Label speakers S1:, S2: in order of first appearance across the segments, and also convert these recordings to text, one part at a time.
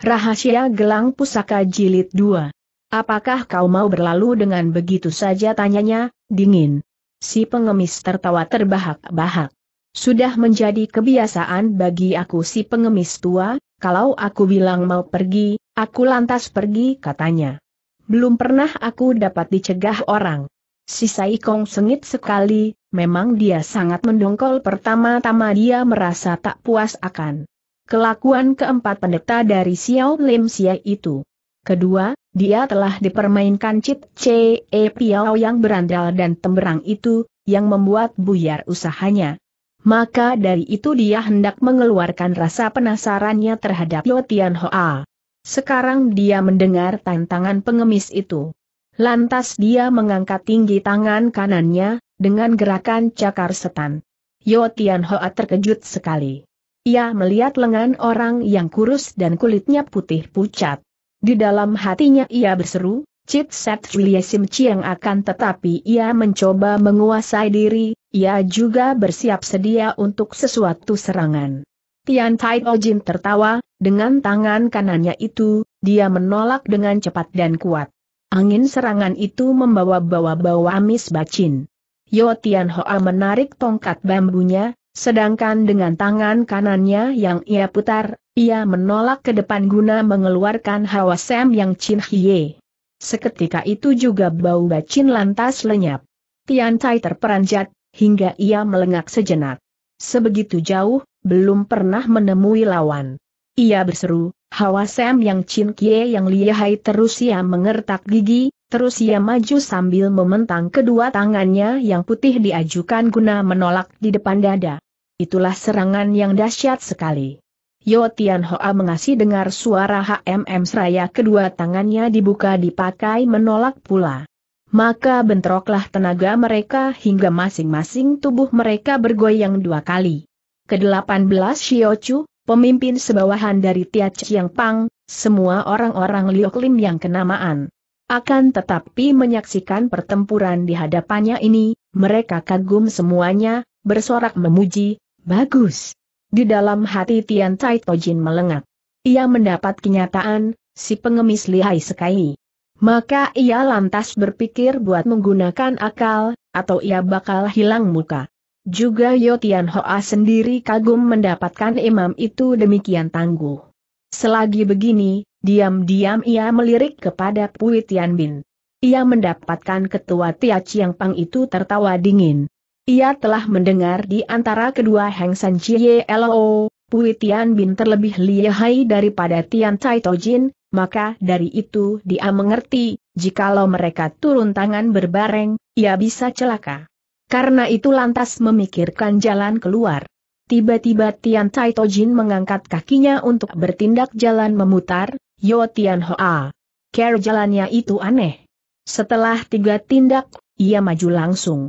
S1: Rahasia Gelang Pusaka Jilid 2. Apakah kau mau berlalu dengan begitu saja tanyanya, dingin. Si pengemis tertawa terbahak-bahak. Sudah menjadi kebiasaan bagi aku si pengemis tua, kalau aku bilang mau pergi, aku lantas pergi katanya. Belum pernah aku dapat dicegah orang. Si Saikong sengit sekali, memang dia sangat mendongkol pertama-tama dia merasa tak puas akan kelakuan keempat pendeta dari Xiao Lim Xie itu. Kedua, dia telah dipermainkan Chip C. E Piao yang berandal dan temberang itu, yang membuat buyar usahanya. Maka dari itu dia hendak mengeluarkan rasa penasarannya terhadap Yotian Hoa. Sekarang dia mendengar tantangan pengemis itu. Lantas dia mengangkat tinggi tangan kanannya, dengan gerakan cakar setan. Yotian Hoa terkejut sekali. Ia melihat lengan orang yang kurus dan kulitnya putih pucat. Di dalam hatinya ia berseru, "Chit Set Sim Chiang akan tetapi ia mencoba menguasai diri, ia juga bersiap sedia untuk sesuatu serangan. Tian Tai Ojin tertawa, dengan tangan kanannya itu, dia menolak dengan cepat dan kuat. Angin serangan itu membawa-bawa bau amis bacin. Yo Tian Hoa menarik tongkat bambunya, Sedangkan dengan tangan kanannya yang ia putar, ia menolak ke depan guna mengeluarkan hawa sem yang Chin Hye. Seketika itu juga bau bacin lantas lenyap. Tian Tai terperanjat, hingga ia melengak sejenak. Sebegitu jauh, belum pernah menemui lawan. Ia berseru, hawa sem yang Chin Kie yang lihai terus ia mengertak gigi, Terus ia maju sambil mementang kedua tangannya yang putih diajukan guna menolak di depan dada. Itulah serangan yang dahsyat sekali. Yo Tian Hoa mengasih dengar suara HMM seraya kedua tangannya dibuka dipakai menolak pula. Maka bentroklah tenaga mereka hingga masing-masing tubuh mereka bergoyang dua kali. Kedelapan belas Chu, pemimpin sebawahan dari Tia Chiang Pang, semua orang-orang Liu Lioklim yang kenamaan akan tetapi menyaksikan pertempuran di hadapannya ini, mereka kagum semuanya, bersorak memuji, bagus. Di dalam hati Tian Tai Tojin melengak. Ia mendapat kenyataan, si pengemis lihai sekali. Maka ia lantas berpikir buat menggunakan akal, atau ia bakal hilang muka. Juga Yotian Hoa sendiri kagum mendapatkan imam itu demikian tangguh. Selagi begini, diam-diam ia melirik kepada Pui Tian Bin. Ia mendapatkan ketua Tia Chiang Pang itu tertawa dingin. Ia telah mendengar di antara kedua Heng San Chie Lo, Pui Tian Bin terlebih lihai daripada Tian Tai Jin, maka dari itu dia mengerti, jikalau mereka turun tangan berbareng, ia bisa celaka. Karena itu lantas memikirkan jalan keluar. Tiba-tiba Tian Tai Tojin mengangkat kakinya untuk bertindak jalan memutar, Yo Tian Hoa. Care jalannya itu aneh. Setelah tiga tindak, ia maju langsung.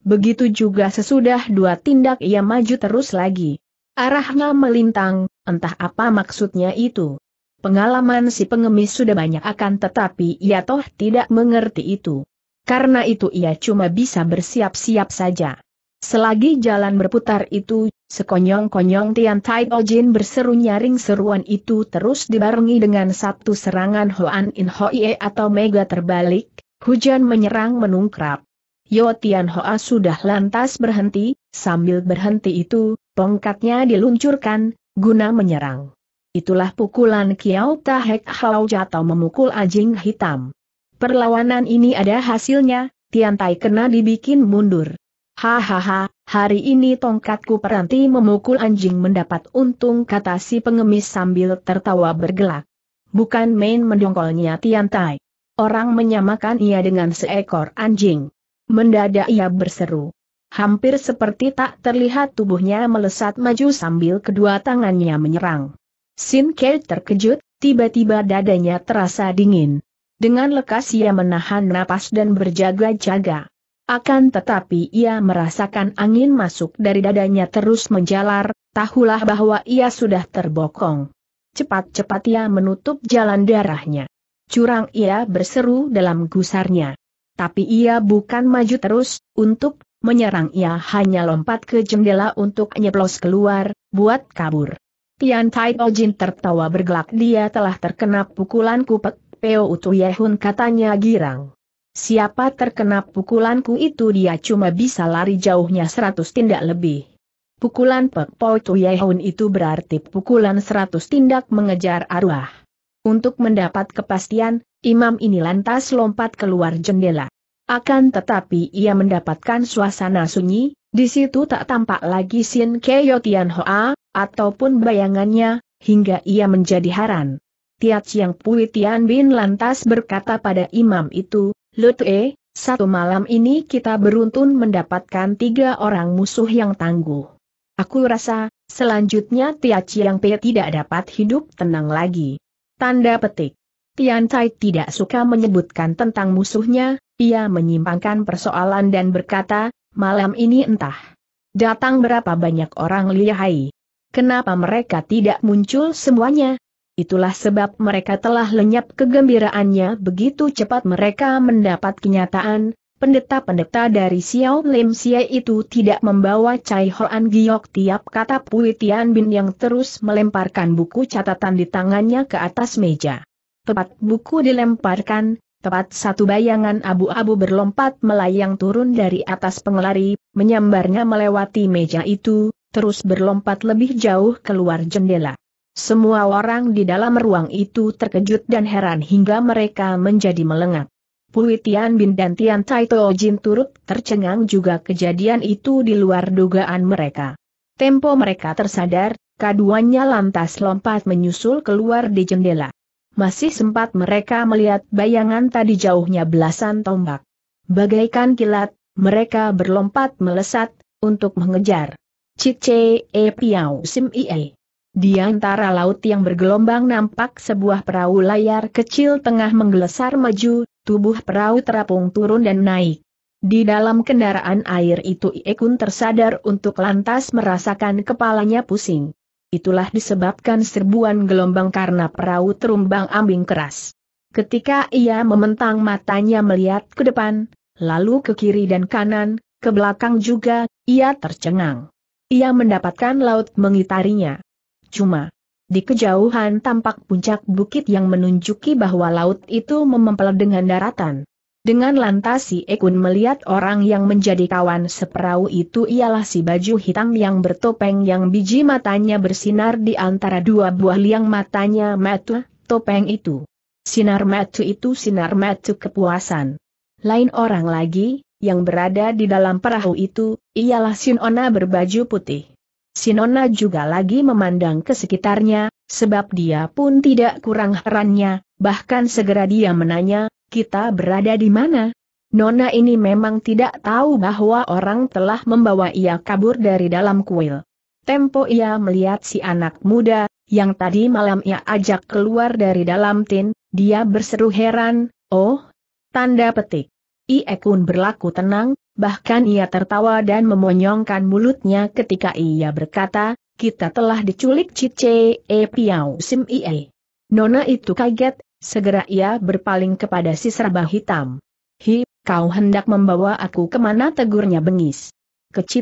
S1: Begitu juga sesudah dua tindak ia maju terus lagi. Arahnya melintang, entah apa maksudnya itu. Pengalaman si pengemis sudah banyak akan tetapi ia toh tidak mengerti itu. Karena itu ia cuma bisa bersiap-siap saja. Selagi jalan berputar itu, sekonyong-konyong Tian Tai Ojin berseru nyaring seruan itu terus dibarengi dengan satu serangan Hoan In Hoie atau mega terbalik, hujan menyerang menungkrap. Yo Tian Hoa sudah lantas berhenti, sambil berhenti itu, tongkatnya diluncurkan, guna menyerang. Itulah pukulan Kiao Tahek Hau Jatau memukul ajing hitam. Perlawanan ini ada hasilnya, Tian Tai kena dibikin mundur. Hahaha, hari ini tongkatku peranti memukul anjing mendapat untung kata si pengemis sambil tertawa bergelak. Bukan main mendongkolnya Tiantai. Orang menyamakan ia dengan seekor anjing. Mendadak ia berseru. Hampir seperti tak terlihat tubuhnya melesat maju sambil kedua tangannya menyerang. Sin Kei terkejut, tiba-tiba dadanya terasa dingin. Dengan lekas ia menahan napas dan berjaga-jaga. Akan tetapi ia merasakan angin masuk dari dadanya terus menjalar, tahulah bahwa ia sudah terbokong. Cepat-cepat ia menutup jalan darahnya. Curang ia berseru dalam gusarnya. Tapi ia bukan maju terus, untuk menyerang ia hanya lompat ke jendela untuk nyeplos keluar, buat kabur. Tian Tai Ojin tertawa bergelak dia telah terkena pukulan kupek, Peo Utu Yehun katanya girang. Siapa terkena pukulanku itu dia cuma bisa lari jauhnya seratus tindak lebih. Pukulan Pek Poi Tuyehun itu berarti pukulan seratus tindak mengejar arwah. Untuk mendapat kepastian, imam ini lantas lompat keluar jendela. Akan tetapi ia mendapatkan suasana sunyi, di situ tak tampak lagi Sin Keo Tian Hoa, ataupun bayangannya, hingga ia menjadi haran. Tiat yang Pui Tian Bin lantas berkata pada imam itu, Lutue, satu malam ini kita beruntun mendapatkan tiga orang musuh yang tangguh. Aku rasa, selanjutnya Tia Chiang Pei tidak dapat hidup tenang lagi. Tanda petik. Tian Tai tidak suka menyebutkan tentang musuhnya, ia menyimpangkan persoalan dan berkata, malam ini entah. Datang berapa banyak orang lihai. Kenapa mereka tidak muncul semuanya, Itulah sebab mereka telah lenyap kegembiraannya begitu cepat mereka mendapat kenyataan, pendeta-pendeta dari Xiao Lim Xie itu tidak membawa Cai Hoan Giok tiap kata Pui Tian Bin yang terus melemparkan buku catatan di tangannya ke atas meja. Tepat buku dilemparkan, tepat satu bayangan abu-abu berlompat melayang turun dari atas pengelari, menyambarnya melewati meja itu, terus berlompat lebih jauh keluar jendela. Semua orang di dalam ruang itu terkejut dan heran hingga mereka menjadi melengak. Pui Tian Bin dan Tian Tai Jin turut tercengang juga kejadian itu di luar dugaan mereka. Tempo mereka tersadar, keduanya lantas lompat menyusul keluar di jendela. Masih sempat mereka melihat bayangan tadi jauhnya belasan tombak. Bagaikan kilat, mereka berlompat melesat, untuk mengejar. Cice E Piao Sim Ie. Di antara laut yang bergelombang nampak sebuah perahu layar kecil tengah menggelesar maju, tubuh perahu terapung turun dan naik. Di dalam kendaraan air itu Iekun tersadar untuk lantas merasakan kepalanya pusing. Itulah disebabkan serbuan gelombang karena perahu terumbang ambing keras. Ketika ia mementang matanya melihat ke depan, lalu ke kiri dan kanan, ke belakang juga, ia tercengang. Ia mendapatkan laut mengitarinya. Cuma, di kejauhan tampak puncak bukit yang menunjuki bahwa laut itu memempel dengan daratan. Dengan lantas si Ekun melihat orang yang menjadi kawan seperau itu ialah si baju hitam yang bertopeng yang biji matanya bersinar di antara dua buah liang matanya metu, topeng itu. Sinar metu itu sinar metu kepuasan. Lain orang lagi, yang berada di dalam perahu itu, ialah Sinona berbaju putih. Sinona juga lagi memandang ke sekitarnya, sebab dia pun tidak kurang herannya, bahkan segera dia menanya, kita berada di mana? Nona ini memang tidak tahu bahwa orang telah membawa ia kabur dari dalam kuil. Tempo ia melihat si anak muda, yang tadi malam ia ajak keluar dari dalam tin, dia berseru heran, oh, tanda petik. Ie pun berlaku tenang, bahkan ia tertawa dan memonyongkan mulutnya ketika ia berkata, kita telah diculik Cice E Piao Sim Ie. Nona itu kaget, segera ia berpaling kepada si serba hitam. Hi, kau hendak membawa aku kemana tegurnya bengis. "Ke C.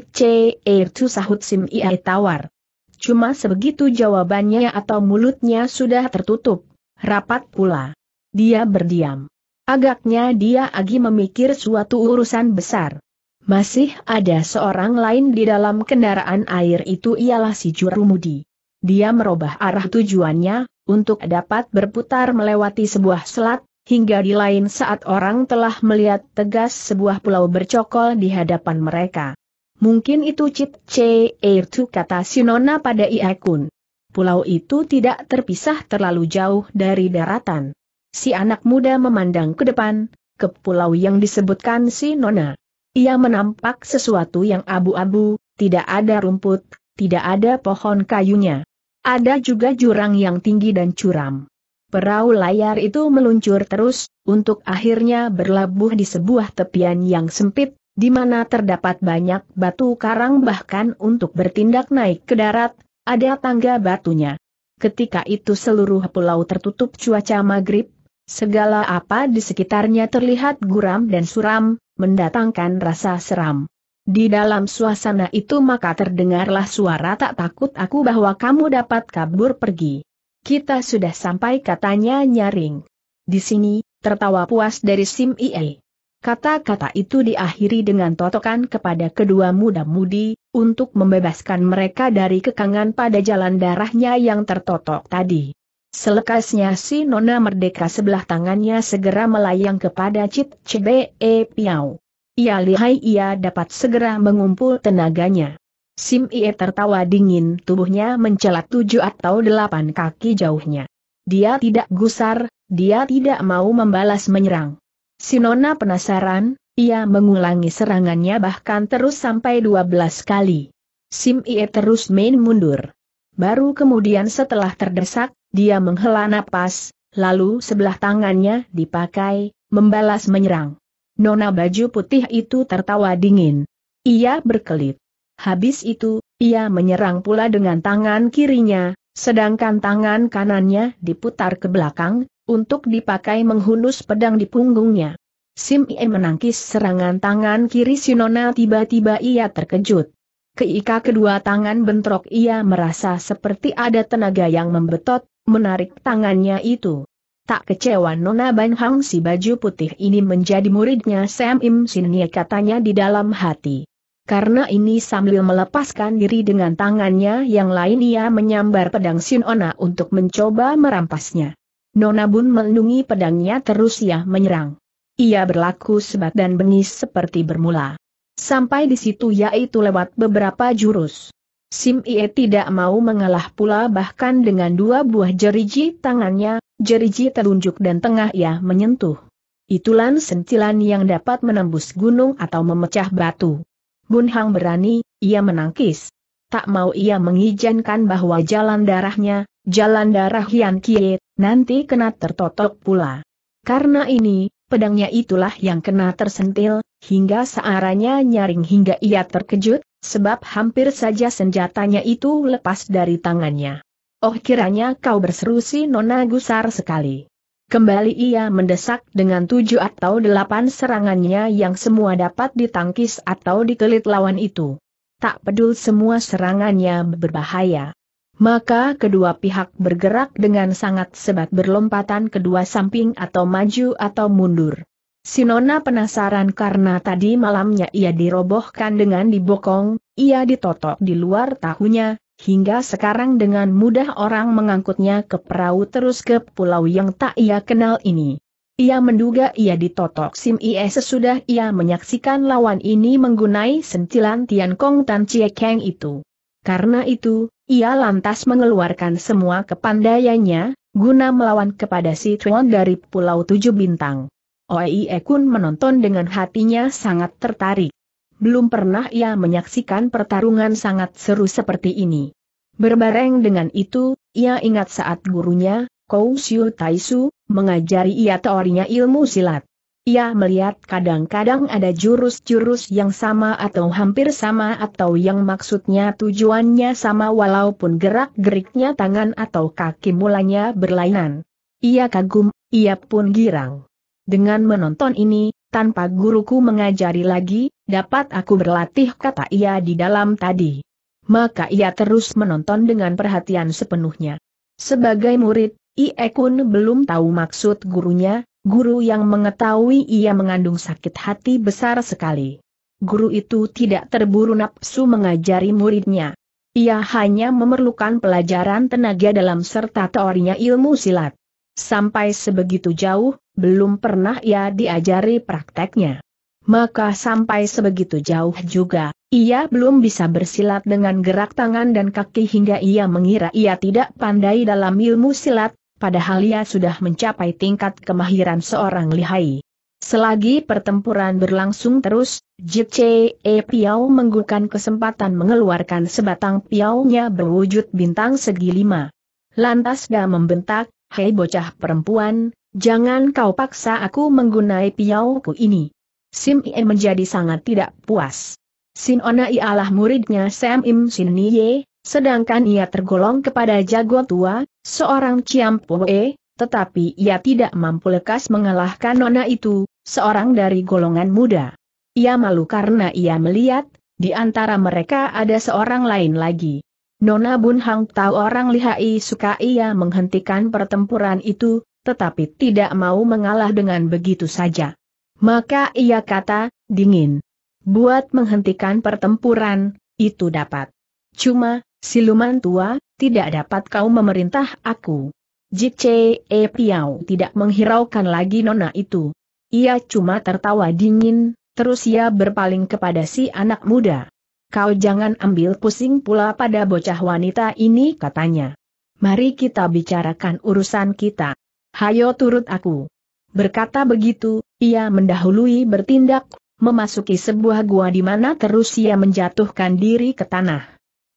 S1: E. Tu sahut Sim Ie tawar. Cuma sebegitu jawabannya atau mulutnya sudah tertutup. Rapat pula. Dia berdiam. Agaknya dia agi memikir suatu urusan besar. Masih ada seorang lain di dalam kendaraan air itu ialah si Jurumudi. Dia merubah arah tujuannya, untuk dapat berputar melewati sebuah selat, hingga di lain saat orang telah melihat tegas sebuah pulau bercokol di hadapan mereka. Mungkin itu Cip C. Airtu kata Sinona pada Iakun. Pulau itu tidak terpisah terlalu jauh dari daratan. Si anak muda memandang ke depan, ke pulau yang disebutkan si Nona. Ia menampak sesuatu yang abu-abu, tidak ada rumput, tidak ada pohon kayunya. Ada juga jurang yang tinggi dan curam. Perahu layar itu meluncur terus, untuk akhirnya berlabuh di sebuah tepian yang sempit, di mana terdapat banyak batu karang bahkan untuk bertindak naik ke darat, ada tangga batunya. Ketika itu seluruh pulau tertutup cuaca maghrib, Segala apa di sekitarnya terlihat guram dan suram, mendatangkan rasa seram. Di dalam suasana itu maka terdengarlah suara tak takut aku bahwa kamu dapat kabur pergi. Kita sudah sampai katanya nyaring. Di sini, tertawa puas dari Sim Ie. Kata-kata itu diakhiri dengan totokan kepada kedua muda-mudi, untuk membebaskan mereka dari kekangan pada jalan darahnya yang tertotok tadi. Selekasnya si Nona Merdeka sebelah tangannya segera melayang kepada Cip Cbe e Piau. Ia lihai ia dapat segera mengumpul tenaganya. Sim Ie tertawa dingin tubuhnya mencelat tujuh atau delapan kaki jauhnya. Dia tidak gusar, dia tidak mau membalas menyerang. Si Nona penasaran, ia mengulangi serangannya bahkan terus sampai dua belas kali. Sim Ie terus main mundur. Baru kemudian setelah terdesak, dia menghela napas, lalu sebelah tangannya dipakai, membalas menyerang. Nona baju putih itu tertawa dingin. Ia berkelit. Habis itu, ia menyerang pula dengan tangan kirinya, sedangkan tangan kanannya diputar ke belakang, untuk dipakai menghunus pedang di punggungnya. Sim Ie menangkis serangan tangan kiri Nona tiba-tiba ia terkejut. Keika kedua tangan bentrok ia merasa seperti ada tenaga yang membetot, menarik tangannya itu. Tak kecewa Nona Ban Hang si baju putih ini menjadi muridnya Sam Im Sin katanya di dalam hati. Karena ini sambil melepaskan diri dengan tangannya yang lain ia menyambar pedang Sin Ona untuk mencoba merampasnya. Nona Bun melindungi pedangnya terus ia menyerang. Ia berlaku sebat dan bengis seperti bermula. Sampai di situ yaitu lewat beberapa jurus. Sim Ie tidak mau mengalah pula bahkan dengan dua buah jeriji tangannya, jeriji telunjuk dan tengah ia menyentuh. Itulah sentilan yang dapat menembus gunung atau memecah batu. Bun Hang berani, ia menangkis. Tak mau ia mengijankan bahwa jalan darahnya, jalan darah Hian Kie, nanti kena tertotok pula. Karena ini, pedangnya itulah yang kena tersentil, hingga searanya nyaring hingga ia terkejut, sebab hampir saja senjatanya itu lepas dari tangannya. Oh kiranya kau berseru si Nona gusar sekali. Kembali ia mendesak dengan tujuh atau delapan serangannya yang semua dapat ditangkis atau dikelit lawan itu. Tak pedul semua serangannya berbahaya. Maka kedua pihak bergerak dengan sangat sebat berlompatan kedua samping atau maju atau mundur. Sinona penasaran karena tadi malamnya ia dirobohkan dengan dibokong, ia ditotok di luar tahunya, hingga sekarang dengan mudah orang mengangkutnya ke perahu terus ke pulau yang tak ia kenal ini. Ia menduga ia ditotok Sim Ie sesudah ia menyaksikan lawan ini menggunai sentilan Tian Kong Tan Chie Kang itu. Karena itu, ia lantas mengeluarkan semua kepandaiannya, guna melawan kepada si Tuan dari Pulau Tujuh Bintang. Oi Ekun menonton dengan hatinya sangat tertarik. Belum pernah ia menyaksikan pertarungan sangat seru seperti ini. Berbareng dengan itu, ia ingat saat gurunya, Kou Siu Taisu, mengajari ia teorinya ilmu silat. Ia melihat kadang-kadang ada jurus-jurus yang sama atau hampir sama atau yang maksudnya tujuannya sama walaupun gerak-geriknya tangan atau kaki mulanya berlainan. Ia kagum, ia pun girang. Dengan menonton ini, tanpa guruku mengajari lagi, dapat aku berlatih kata ia di dalam tadi. Maka ia terus menonton dengan perhatian sepenuhnya. Sebagai murid, Ie Kun belum tahu maksud gurunya, guru yang mengetahui ia mengandung sakit hati besar sekali. Guru itu tidak terburu nafsu mengajari muridnya. Ia hanya memerlukan pelajaran tenaga dalam serta teorinya ilmu silat. Sampai sebegitu jauh, belum pernah ia diajari prakteknya. Maka sampai sebegitu jauh juga, ia belum bisa bersilat dengan gerak tangan dan kaki hingga ia mengira ia tidak pandai dalam ilmu silat, padahal ia sudah mencapai tingkat kemahiran seorang lihai. Selagi pertempuran berlangsung terus, Jitche E Piao menggunakan kesempatan mengeluarkan sebatang piaunya berwujud bintang segi lima. Lantas dia membentak, Hei bocah perempuan, jangan kau paksa aku menggunai piauku ini. Sim Ie menjadi sangat tidak puas. Sin Ona ialah muridnya Sam Im Sin Nye, sedangkan ia tergolong kepada jago tua, seorang Ciampoe, tetapi ia tidak mampu lekas mengalahkan Nona itu, seorang dari golongan muda. Ia malu karena ia melihat, di antara mereka ada seorang lain lagi. Nona Bun Hang tahu orang lihai suka ia menghentikan pertempuran itu, tetapi tidak mau mengalah dengan begitu saja. Maka ia kata, dingin. Buat menghentikan pertempuran, itu dapat. Cuma, siluman tua, tidak dapat kau memerintah aku. C. E Piao tidak menghiraukan lagi nona itu. Ia cuma tertawa dingin, terus ia berpaling kepada si anak muda. Kau jangan ambil pusing pula pada bocah wanita ini katanya. Mari kita bicarakan urusan kita. Hayo turut aku. Berkata begitu, ia mendahului bertindak, memasuki sebuah gua di mana terus ia menjatuhkan diri ke tanah.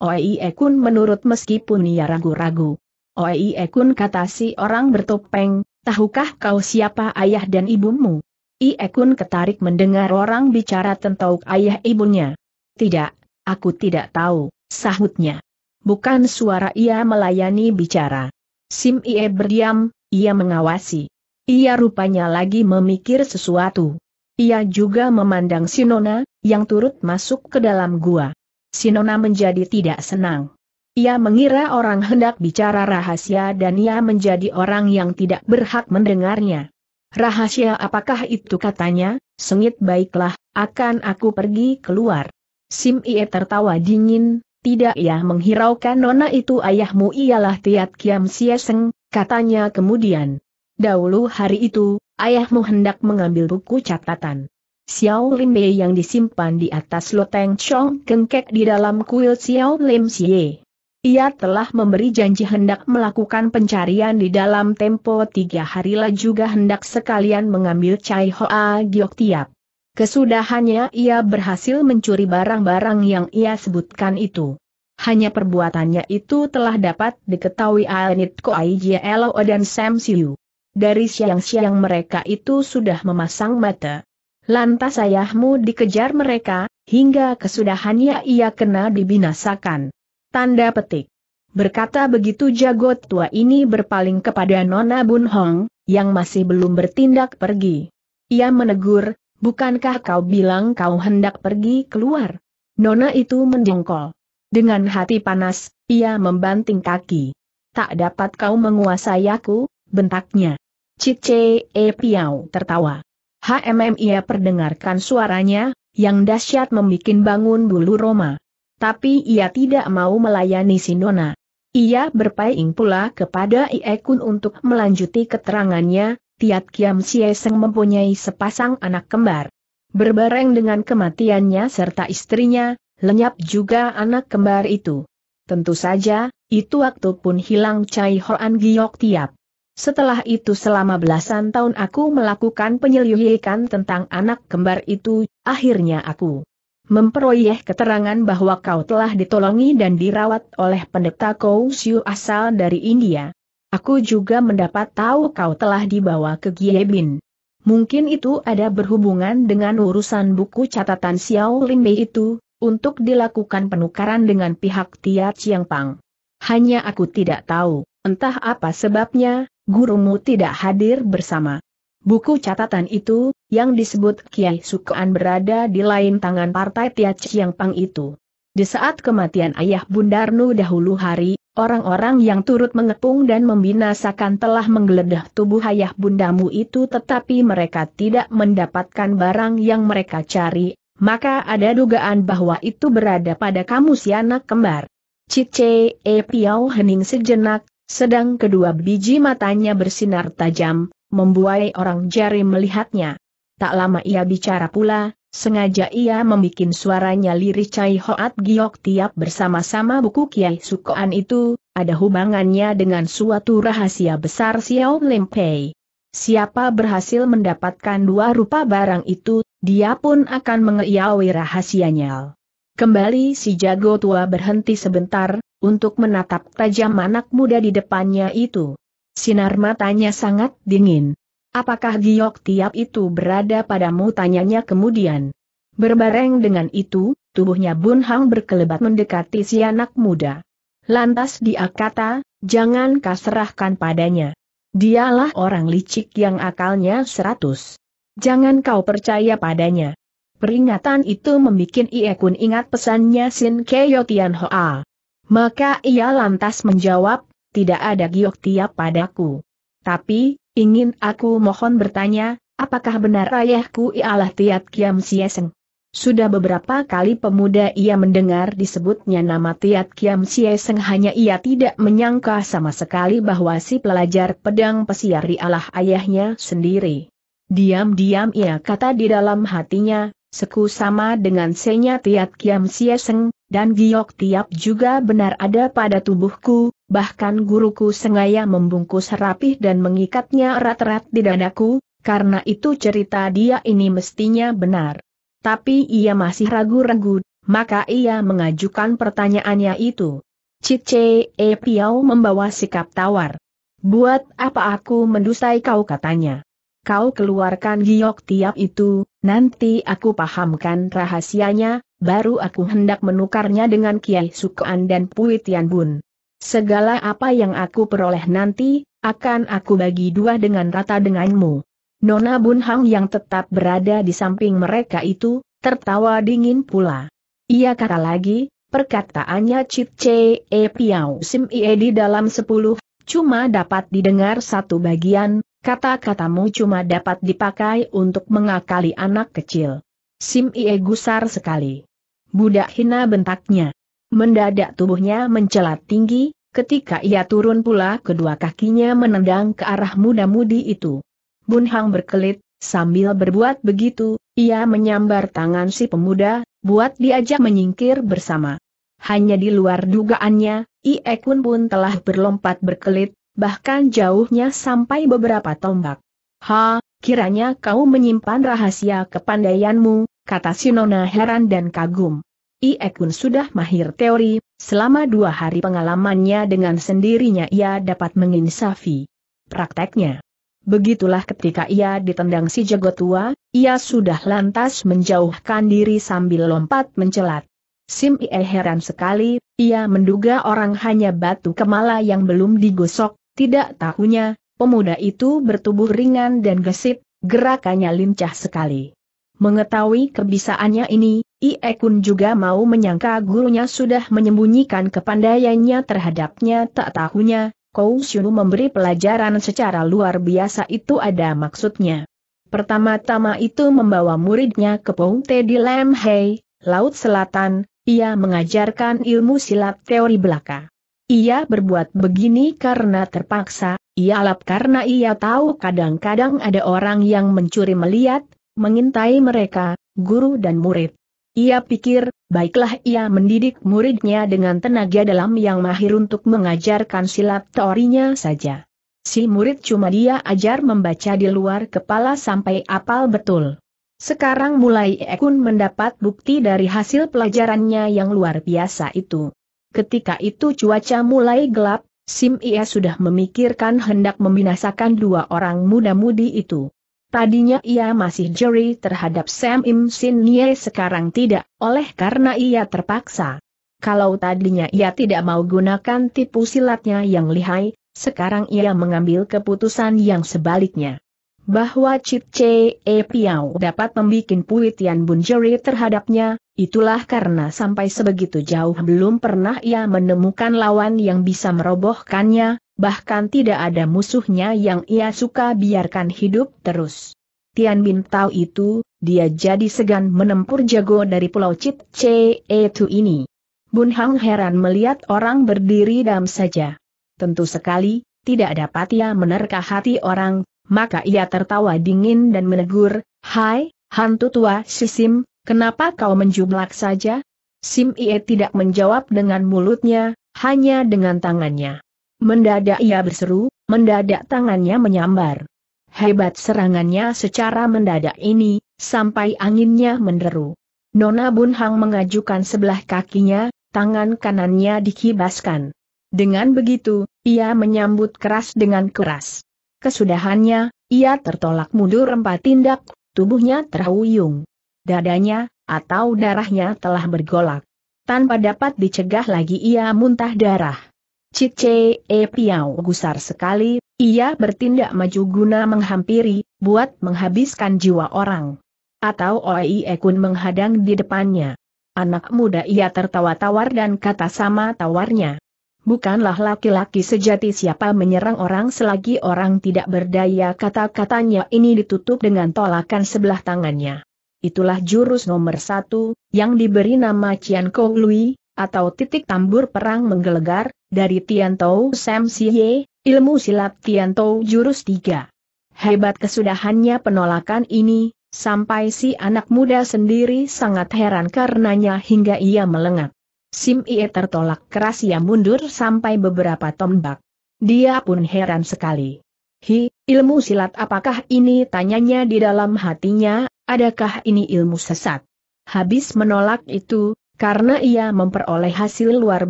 S1: Oie Kun menurut meskipun ia ragu-ragu. Oie Kun kata si orang bertopeng, tahukah kau siapa ayah dan ibumu? Iekun ketarik mendengar orang bicara tentang ayah ibunya. Tidak, Aku tidak tahu, sahutnya. Bukan suara ia melayani bicara. Sim Ie berdiam, ia mengawasi. Ia rupanya lagi memikir sesuatu. Ia juga memandang Sinona, yang turut masuk ke dalam gua. Sinona menjadi tidak senang. Ia mengira orang hendak bicara rahasia dan ia menjadi orang yang tidak berhak mendengarnya. Rahasia apakah itu katanya, sengit baiklah, akan aku pergi keluar. Sim Ie tertawa dingin, tidak ia menghiraukan nona itu ayahmu ialah Tiat Kiam Sieseng, katanya kemudian. Dahulu hari itu, ayahmu hendak mengambil buku catatan. Xiao Lim Bei yang disimpan di atas loteng Chong kengkek di dalam kuil Xiao Lim Xie. Ia telah memberi janji hendak melakukan pencarian di dalam tempo tiga hari lah juga hendak sekalian mengambil Chai Hoa Giok Tiap. Kesudahannya ia berhasil mencuri barang-barang yang ia sebutkan itu. Hanya perbuatannya itu telah dapat diketahui Alnit Koai Jielo dan Sam Siu. Dari siang-siang mereka itu sudah memasang mata. Lantas ayahmu dikejar mereka, hingga kesudahannya ia kena dibinasakan. Tanda petik. Berkata begitu jago tua ini berpaling kepada Nona Bun Hong, yang masih belum bertindak pergi. Ia menegur, Bukankah kau bilang kau hendak pergi keluar? Nona itu menjengkol. Dengan hati panas, ia membanting kaki. Tak dapat kau menguasai aku, bentaknya. Cice E eh, Piau tertawa. HMM ia perdengarkan suaranya, yang dahsyat membuat bangun bulu Roma. Tapi ia tidak mau melayani si Nona. Ia berpaing pula kepada Iekun untuk melanjuti keterangannya, Tiat Kiam Sieseng mempunyai sepasang anak kembar. Berbareng dengan kematiannya serta istrinya, lenyap juga anak kembar itu. Tentu saja, itu waktu pun hilang Cai Hoan Giok Tiap. Setelah itu selama belasan tahun aku melakukan penyelidikan tentang anak kembar itu, akhirnya aku memperoleh keterangan bahwa kau telah ditolongi dan dirawat oleh pendeta Siu asal dari India. Aku juga mendapat tahu kau telah dibawa ke Giebin. Mungkin itu ada berhubungan dengan urusan buku catatan Xiao Lin Mei itu, untuk dilakukan penukaran dengan pihak Tia Pang. Hanya aku tidak tahu, entah apa sebabnya, gurumu tidak hadir bersama. Buku catatan itu, yang disebut Kiai Sukuan berada di lain tangan partai Tia Pang itu. Di saat kematian ayah Bundarnu dahulu hari, Orang-orang yang turut mengepung dan membinasakan telah menggeledah tubuh ayah bundamu itu tetapi mereka tidak mendapatkan barang yang mereka cari, maka ada dugaan bahwa itu berada pada kamu si anak kembar. Cice E eh, Piao hening sejenak, sedang kedua biji matanya bersinar tajam, membuai orang jari melihatnya. Tak lama ia bicara pula, Sengaja ia membuat suaranya lirih Cai Hoat Giok tiap bersama-sama buku Kiai Sukoan itu, ada hubungannya dengan suatu rahasia besar Xiao Limpei. Siapa berhasil mendapatkan dua rupa barang itu, dia pun akan mengeiawi rahasianya. Kembali si jago tua berhenti sebentar, untuk menatap tajam anak muda di depannya itu. Sinar matanya sangat dingin. Apakah giok tiap itu berada padamu? Tanyanya kemudian. Berbareng dengan itu, tubuhnya Bun Hang berkelebat mendekati si anak muda. Lantas dia kata, jangan kaserahkan padanya. Dialah orang licik yang akalnya seratus. Jangan kau percaya padanya. Peringatan itu membuat Ie Kun ingat pesannya Sin Keo Tian Hoa. Maka ia lantas menjawab, tidak ada giok tiap padaku. Tapi, Ingin aku mohon bertanya, apakah benar ayahku ialah Tiat Kiam Sieseng? Sudah beberapa kali pemuda ia mendengar disebutnya nama Tiat Kiam Sieseng hanya ia tidak menyangka sama sekali bahwa si pelajar pedang pesiar ialah ayahnya sendiri. Diam-diam ia kata di dalam hatinya, seku sama dengan senya Tiat Kiam Sieseng, dan giok tiap juga benar ada pada tubuhku, bahkan guruku Sengaya membungkus rapih dan mengikatnya erat-erat di dadaku, karena itu cerita dia ini mestinya benar. Tapi ia masih ragu-ragu, maka ia mengajukan pertanyaannya itu. Cice E Piao membawa sikap tawar. Buat apa aku mendusai kau katanya. Kau keluarkan giok tiap itu, nanti aku pahamkan rahasianya, baru aku hendak menukarnya dengan Kiai Sukaan dan puitian Bun. Segala apa yang aku peroleh nanti, akan aku bagi dua dengan rata denganmu. Nona Bun Hang yang tetap berada di samping mereka itu, tertawa dingin pula. Ia kata lagi, perkataannya Cip C. E. Piao Sim Ie di dalam sepuluh, cuma dapat didengar satu bagian, kata-katamu cuma dapat dipakai untuk mengakali anak kecil. Sim Ie gusar sekali. Budak hina bentaknya. Mendadak tubuhnya mencelat tinggi, ketika ia turun pula kedua kakinya menendang ke arah muda-mudi itu. Bun Hang berkelit, sambil berbuat begitu, ia menyambar tangan si pemuda, buat diajak menyingkir bersama. Hanya di luar dugaannya, Ie Kun pun telah berlompat berkelit, bahkan jauhnya sampai beberapa tombak. Ha, kiranya kau menyimpan rahasia kepandaianmu, kata Sinona heran dan kagum. Ie Kun sudah mahir teori, selama dua hari pengalamannya dengan sendirinya ia dapat menginsafi prakteknya. Begitulah ketika ia ditendang si jago tua, ia sudah lantas menjauhkan diri sambil lompat mencelat. Sim Ie heran sekali, ia menduga orang hanya batu kemala yang belum digosok, tidak tahunya, pemuda itu bertubuh ringan dan gesit, gerakannya lincah sekali. Mengetahui kebisaannya ini, Ie Kun juga mau menyangka gurunya sudah menyembunyikan kepandaiannya terhadapnya tak tahunya, Kou Xiu memberi pelajaran secara luar biasa itu ada maksudnya. Pertama-tama itu membawa muridnya ke Ponte di Lamhei, Laut Selatan, ia mengajarkan ilmu silat teori belaka. Ia berbuat begini karena terpaksa, ia alap karena ia tahu kadang-kadang ada orang yang mencuri melihat, mengintai mereka, guru dan murid. Ia pikir, baiklah ia mendidik muridnya dengan tenaga dalam yang mahir untuk mengajarkan silat teorinya saja. Si murid cuma dia ajar membaca di luar kepala sampai apal betul. Sekarang mulai Ekun mendapat bukti dari hasil pelajarannya yang luar biasa itu. Ketika itu cuaca mulai gelap, Sim Ia sudah memikirkan hendak membinasakan dua orang muda-mudi itu. Tadinya ia masih juri terhadap Sam Im Sin Nye sekarang tidak, oleh karena ia terpaksa. Kalau tadinya ia tidak mau gunakan tipu silatnya yang lihai, sekarang ia mengambil keputusan yang sebaliknya. Bahwa Chit C E Piao dapat membuat puitian Bun terhadapnya, itulah karena sampai sebegitu jauh belum pernah ia menemukan lawan yang bisa merobohkannya, Bahkan tidak ada musuhnya yang ia suka biarkan hidup terus. Tian Bin Tao itu, dia jadi segan menempur jago dari pulau Chit Che itu ini. Bun Hang heran melihat orang berdiri dam saja. Tentu sekali, tidak dapat ia menerka hati orang, maka ia tertawa dingin dan menegur, Hai, hantu tua Sim, kenapa kau menjumlak saja? Sim Ie tidak menjawab dengan mulutnya, hanya dengan tangannya. Mendadak ia berseru, mendadak tangannya menyambar. Hebat serangannya secara mendadak ini, sampai anginnya menderu. Nona Bun Hang mengajukan sebelah kakinya, tangan kanannya dikibaskan. Dengan begitu, ia menyambut keras dengan keras. Kesudahannya, ia tertolak mundur empat tindak, tubuhnya terhuyung. Dadanya, atau darahnya telah bergolak. Tanpa dapat dicegah lagi ia muntah darah. Cice E Piao gusar sekali, ia bertindak maju guna menghampiri, buat menghabiskan jiwa orang. Atau Oi Ekun menghadang di depannya. Anak muda ia tertawa tawar dan kata sama tawarnya. Bukanlah laki-laki sejati siapa menyerang orang selagi orang tidak berdaya kata-katanya ini ditutup dengan tolakan sebelah tangannya. Itulah jurus nomor satu, yang diberi nama Cian Kou Lui, atau titik tambur perang menggelegar, dari Tiantou Sam Siye, ilmu silat Tiantou Jurus 3. Hebat kesudahannya penolakan ini, sampai si anak muda sendiri sangat heran karenanya hingga ia melengak. Sim Ie tertolak keras ia mundur sampai beberapa tombak. Dia pun heran sekali. Hi, ilmu silat apakah ini tanyanya di dalam hatinya, adakah ini ilmu sesat? Habis menolak itu, karena ia memperoleh hasil luar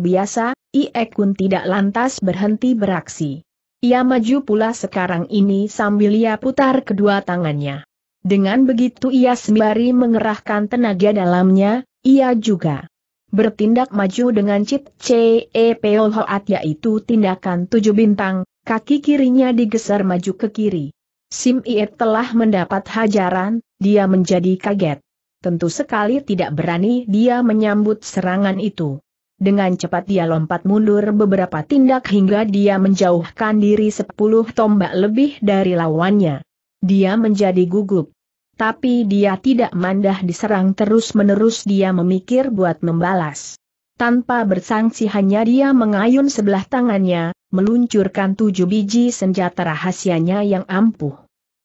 S1: biasa, iekun tidak lantas berhenti beraksi. Ia maju pula sekarang ini sambil ia putar kedua tangannya. Dengan begitu ia sembari mengerahkan tenaga dalamnya, ia juga bertindak maju dengan cip CEPO Hoat yaitu tindakan tujuh bintang, kaki kirinya digeser maju ke kiri. Sim Ie telah mendapat hajaran, dia menjadi kaget tentu sekali tidak berani dia menyambut serangan itu. Dengan cepat dia lompat mundur beberapa tindak hingga dia menjauhkan diri sepuluh tombak lebih dari lawannya. Dia menjadi gugup. Tapi dia tidak mandah diserang terus-menerus dia memikir buat membalas. Tanpa bersangsi hanya dia mengayun sebelah tangannya, meluncurkan tujuh biji senjata rahasianya yang ampuh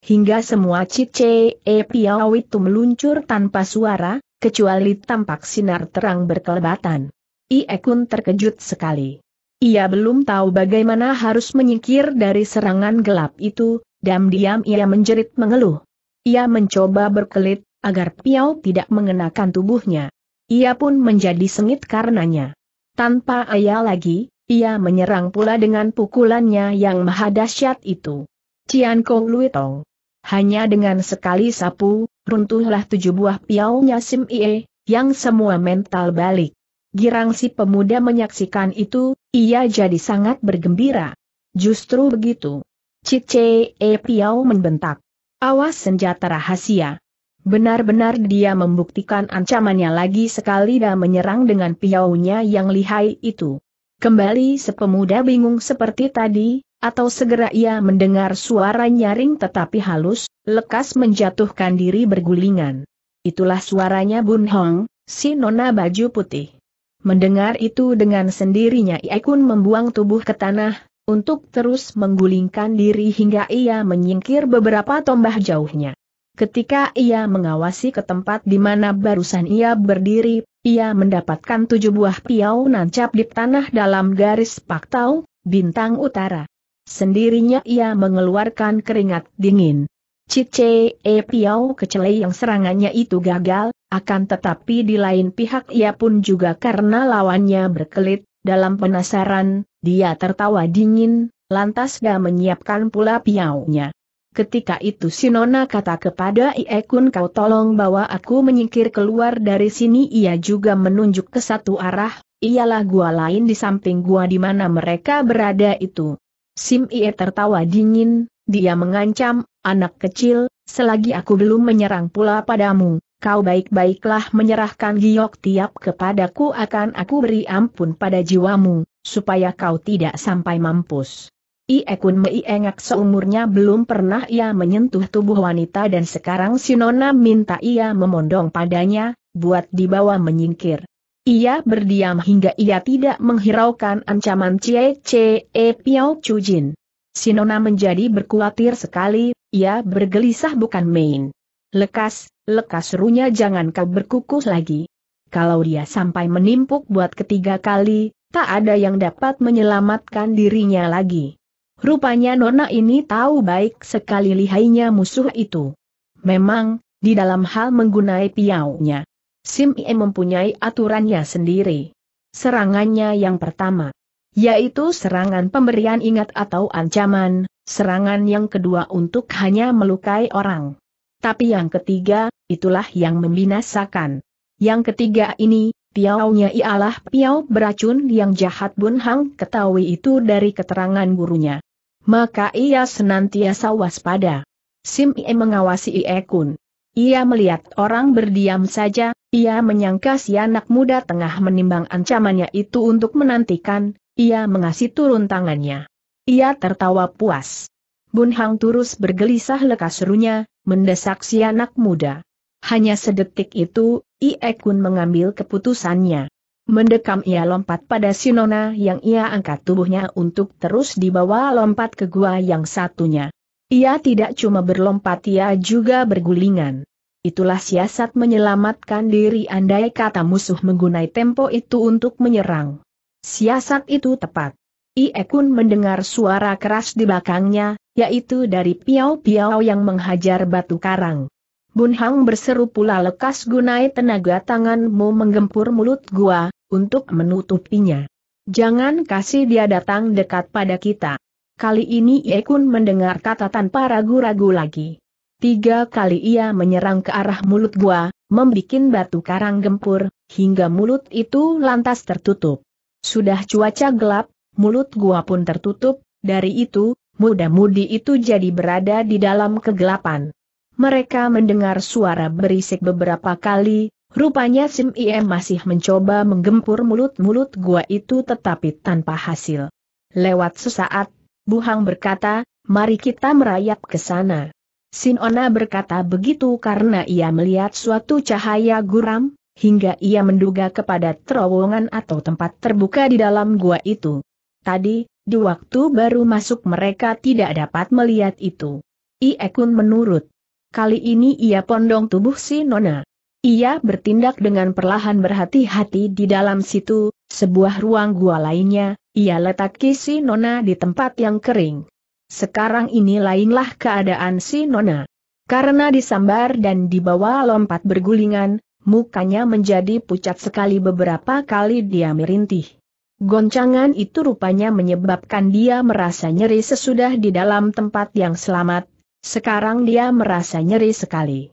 S1: hingga semua cice e piau itu meluncur tanpa suara, kecuali tampak sinar terang berkelebatan. Iekun terkejut sekali. Ia belum tahu bagaimana harus menyingkir dari serangan gelap itu, dan diam ia menjerit mengeluh. Ia mencoba berkelit, agar piau tidak mengenakan tubuhnya. Ia pun menjadi sengit karenanya. Tanpa ayah lagi, ia menyerang pula dengan pukulannya yang maha dahsyat itu. Cian Kong Luitong. Hanya dengan sekali sapu, runtuhlah tujuh buah piaunya Sim Ie, yang semua mental balik. Girang si pemuda menyaksikan itu, ia jadi sangat bergembira. Justru begitu. Cice E Piau membentak. Awas senjata rahasia. Benar-benar dia membuktikan ancamannya lagi sekali dan menyerang dengan piaunya yang lihai itu. Kembali sepemuda bingung seperti tadi, atau segera ia mendengar suara nyaring tetapi halus, lekas menjatuhkan diri bergulingan. Itulah suaranya Bun Hong, si nona baju putih. Mendengar itu dengan sendirinya ia pun membuang tubuh ke tanah, untuk terus menggulingkan diri hingga ia menyingkir beberapa tombah jauhnya. Ketika ia mengawasi ke tempat di mana barusan ia berdiri, ia mendapatkan tujuh buah piau nancap di tanah dalam garis paktau, bintang utara. Sendirinya ia mengeluarkan keringat dingin. Cice E Piao Kecele yang serangannya itu gagal, akan tetapi di lain pihak ia pun juga karena lawannya berkelit, dalam penasaran, dia tertawa dingin, lantas dia menyiapkan pula piaunya. Ketika itu Sinona kata kepada iekun kau tolong bawa aku menyingkir keluar dari sini ia juga menunjuk ke satu arah, ialah gua lain di samping gua di mana mereka berada itu. Sim Ie tertawa dingin, dia mengancam, anak kecil, selagi aku belum menyerang pula padamu, kau baik-baiklah menyerahkan giok tiap kepadaku akan aku beri ampun pada jiwamu, supaya kau tidak sampai mampus. Ie Kun Mei seumurnya belum pernah ia menyentuh tubuh wanita dan sekarang Sinona minta ia memondong padanya, buat dibawa menyingkir. Ia berdiam hingga ia tidak menghiraukan ancaman Cie Cie e Piao Chujin. Sinona menjadi berkuatir sekali, ia bergelisah bukan main. Lekas, lekas serunya jangan kau berkukuh lagi. Kalau dia sampai menimpuk buat ketiga kali, tak ada yang dapat menyelamatkan dirinya lagi. Rupanya Nona ini tahu baik sekali lihainya musuh itu. Memang, di dalam hal menggunai piaunya. Sim Ie mempunyai aturannya sendiri. Serangannya yang pertama, yaitu serangan pemberian ingat atau ancaman, serangan yang kedua untuk hanya melukai orang. Tapi yang ketiga, itulah yang membinasakan. Yang ketiga ini, piaunya ialah piau beracun yang jahat Bun Hang ketahui itu dari keterangan gurunya. Maka ia senantiasa waspada. Sim Ie mengawasi Ie Kun. Ia melihat orang berdiam saja, ia menyangka si anak muda tengah menimbang ancamannya itu untuk menantikan, ia mengasih turun tangannya. Ia tertawa puas. Bun Hang terus bergelisah lekas serunya, mendesak si anak muda. Hanya sedetik itu, Ie Kun mengambil keputusannya. Mendekam ia lompat pada Sinona yang ia angkat tubuhnya untuk terus dibawa lompat ke gua yang satunya. Ia tidak cuma berlompat ia juga bergulingan. Itulah siasat menyelamatkan diri andai kata musuh menggunai tempo itu untuk menyerang. Siasat itu tepat. Ie mendengar suara keras di belakangnya, yaitu dari piau-piau yang menghajar batu karang. Bun Hang berseru pula lekas gunai tenaga tanganmu menggempur mulut gua, untuk menutupinya. Jangan kasih dia datang dekat pada kita. Kali ini Ye iya. Kun mendengar kata tanpa ragu-ragu lagi. Tiga kali ia menyerang ke arah mulut gua, membikin batu karang gempur, hingga mulut itu lantas tertutup. Sudah cuaca gelap, mulut gua pun tertutup, dari itu, muda-mudi itu jadi berada di dalam kegelapan. Mereka mendengar suara berisik beberapa kali, rupanya Sim Im masih mencoba menggempur mulut-mulut gua itu tetapi tanpa hasil. Lewat sesaat, Bu Hang berkata, mari kita merayap ke sana. Sin Ona berkata begitu karena ia melihat suatu cahaya guram, hingga ia menduga kepada terowongan atau tempat terbuka di dalam gua itu. Tadi, di waktu baru masuk mereka tidak dapat melihat itu. Iekun menurut. Kali ini ia pondong tubuh si Nona. Ia bertindak dengan perlahan berhati-hati di dalam situ, sebuah ruang gua lainnya, ia letak kisi Nona di tempat yang kering. Sekarang ini lainlah keadaan si Nona. Karena disambar dan dibawa lompat bergulingan, mukanya menjadi pucat sekali beberapa kali dia merintih. Goncangan itu rupanya menyebabkan dia merasa nyeri sesudah di dalam tempat yang selamat, sekarang dia merasa nyeri sekali.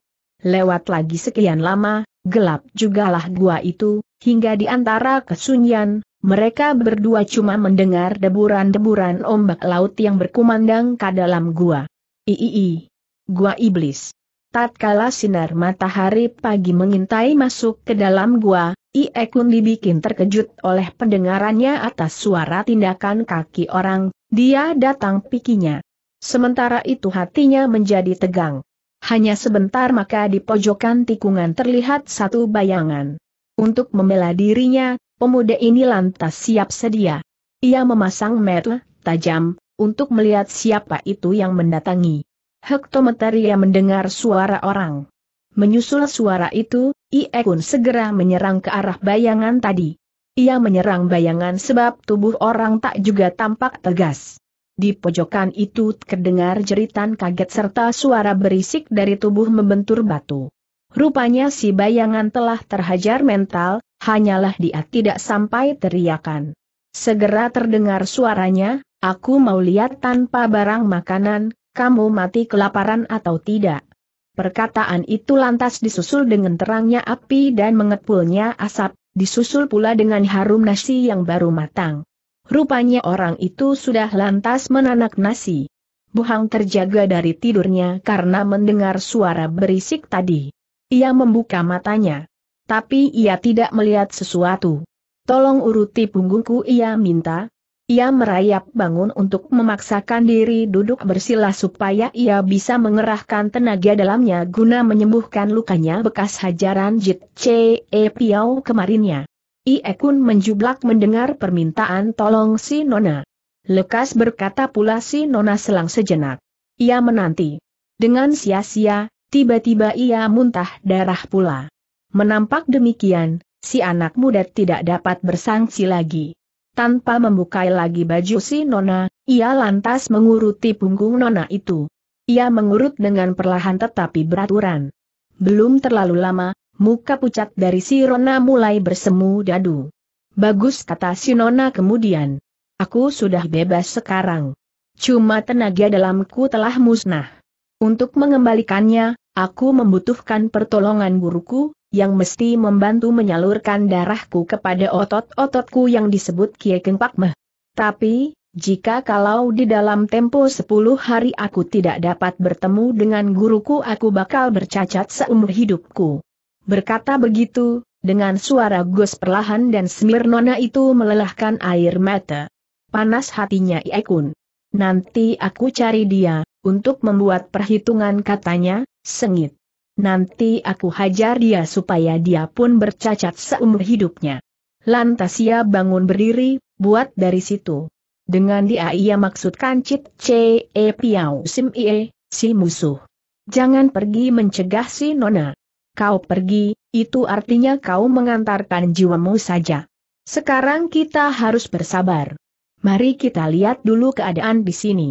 S1: Lewat lagi sekian lama, gelap jugalah gua itu, hingga di antara kesunyian, mereka berdua cuma mendengar deburan-deburan ombak laut yang berkumandang ke dalam gua. Iii, gua iblis. Tatkala sinar matahari pagi mengintai masuk ke dalam gua, Iekun dibikin terkejut oleh pendengarannya atas suara tindakan kaki orang, dia datang pikinya. Sementara itu hatinya menjadi tegang. Hanya sebentar maka di pojokan tikungan terlihat satu bayangan. Untuk membela dirinya, pemuda ini lantas siap sedia. Ia memasang mata tajam, untuk melihat siapa itu yang mendatangi. Hektometer ia mendengar suara orang. Menyusul suara itu, Ie pun segera menyerang ke arah bayangan tadi. Ia menyerang bayangan sebab tubuh orang tak juga tampak tegas. Di pojokan itu terdengar jeritan kaget serta suara berisik dari tubuh membentur batu. Rupanya si bayangan telah terhajar mental, hanyalah dia tidak sampai teriakan. Segera terdengar suaranya, aku mau lihat tanpa barang makanan, kamu mati kelaparan atau tidak. Perkataan itu lantas disusul dengan terangnya api dan mengepulnya asap, disusul pula dengan harum nasi yang baru matang. Rupanya orang itu sudah lantas menanak nasi. Buhang terjaga dari tidurnya karena mendengar suara berisik tadi. Ia membuka matanya. Tapi ia tidak melihat sesuatu. Tolong uruti punggungku ia minta. Ia merayap bangun untuk memaksakan diri duduk bersila supaya ia bisa mengerahkan tenaga dalamnya guna menyembuhkan lukanya bekas hajaran Jit C.E. Piao kemarinnya. Ie Kun menjublak mendengar permintaan tolong si Nona. Lekas berkata pula si Nona selang sejenak. Ia menanti. Dengan sia-sia, tiba-tiba ia muntah darah pula. Menampak demikian, si anak muda tidak dapat bersangsi lagi. Tanpa membukai lagi baju si Nona, ia lantas menguruti punggung Nona itu. Ia mengurut dengan perlahan tetapi beraturan. Belum terlalu lama, muka pucat dari si Rona mulai bersemu dadu. Bagus kata si Nona kemudian. Aku sudah bebas sekarang. Cuma tenaga dalamku telah musnah. Untuk mengembalikannya, aku membutuhkan pertolongan guruku, yang mesti membantu menyalurkan darahku kepada otot-ototku yang disebut Kiekeng Pakmeh. Tapi, jika kalau di dalam tempo 10 hari aku tidak dapat bertemu dengan guruku aku bakal bercacat seumur hidupku. Berkata begitu, dengan suara gos perlahan dan Smirnona itu melelahkan air mata. Panas hatinya Iekun. Nanti aku cari dia, untuk membuat perhitungan katanya, sengit. Nanti aku hajar dia supaya dia pun bercacat seumur hidupnya. Lantas ia bangun berdiri, buat dari situ. Dengan dia ia maksudkan Cip C.E. Piau Sim Ie, si musuh. Jangan pergi mencegah si Nona kau pergi, itu artinya kau mengantarkan jiwamu saja. Sekarang kita harus bersabar. Mari kita lihat dulu keadaan di sini.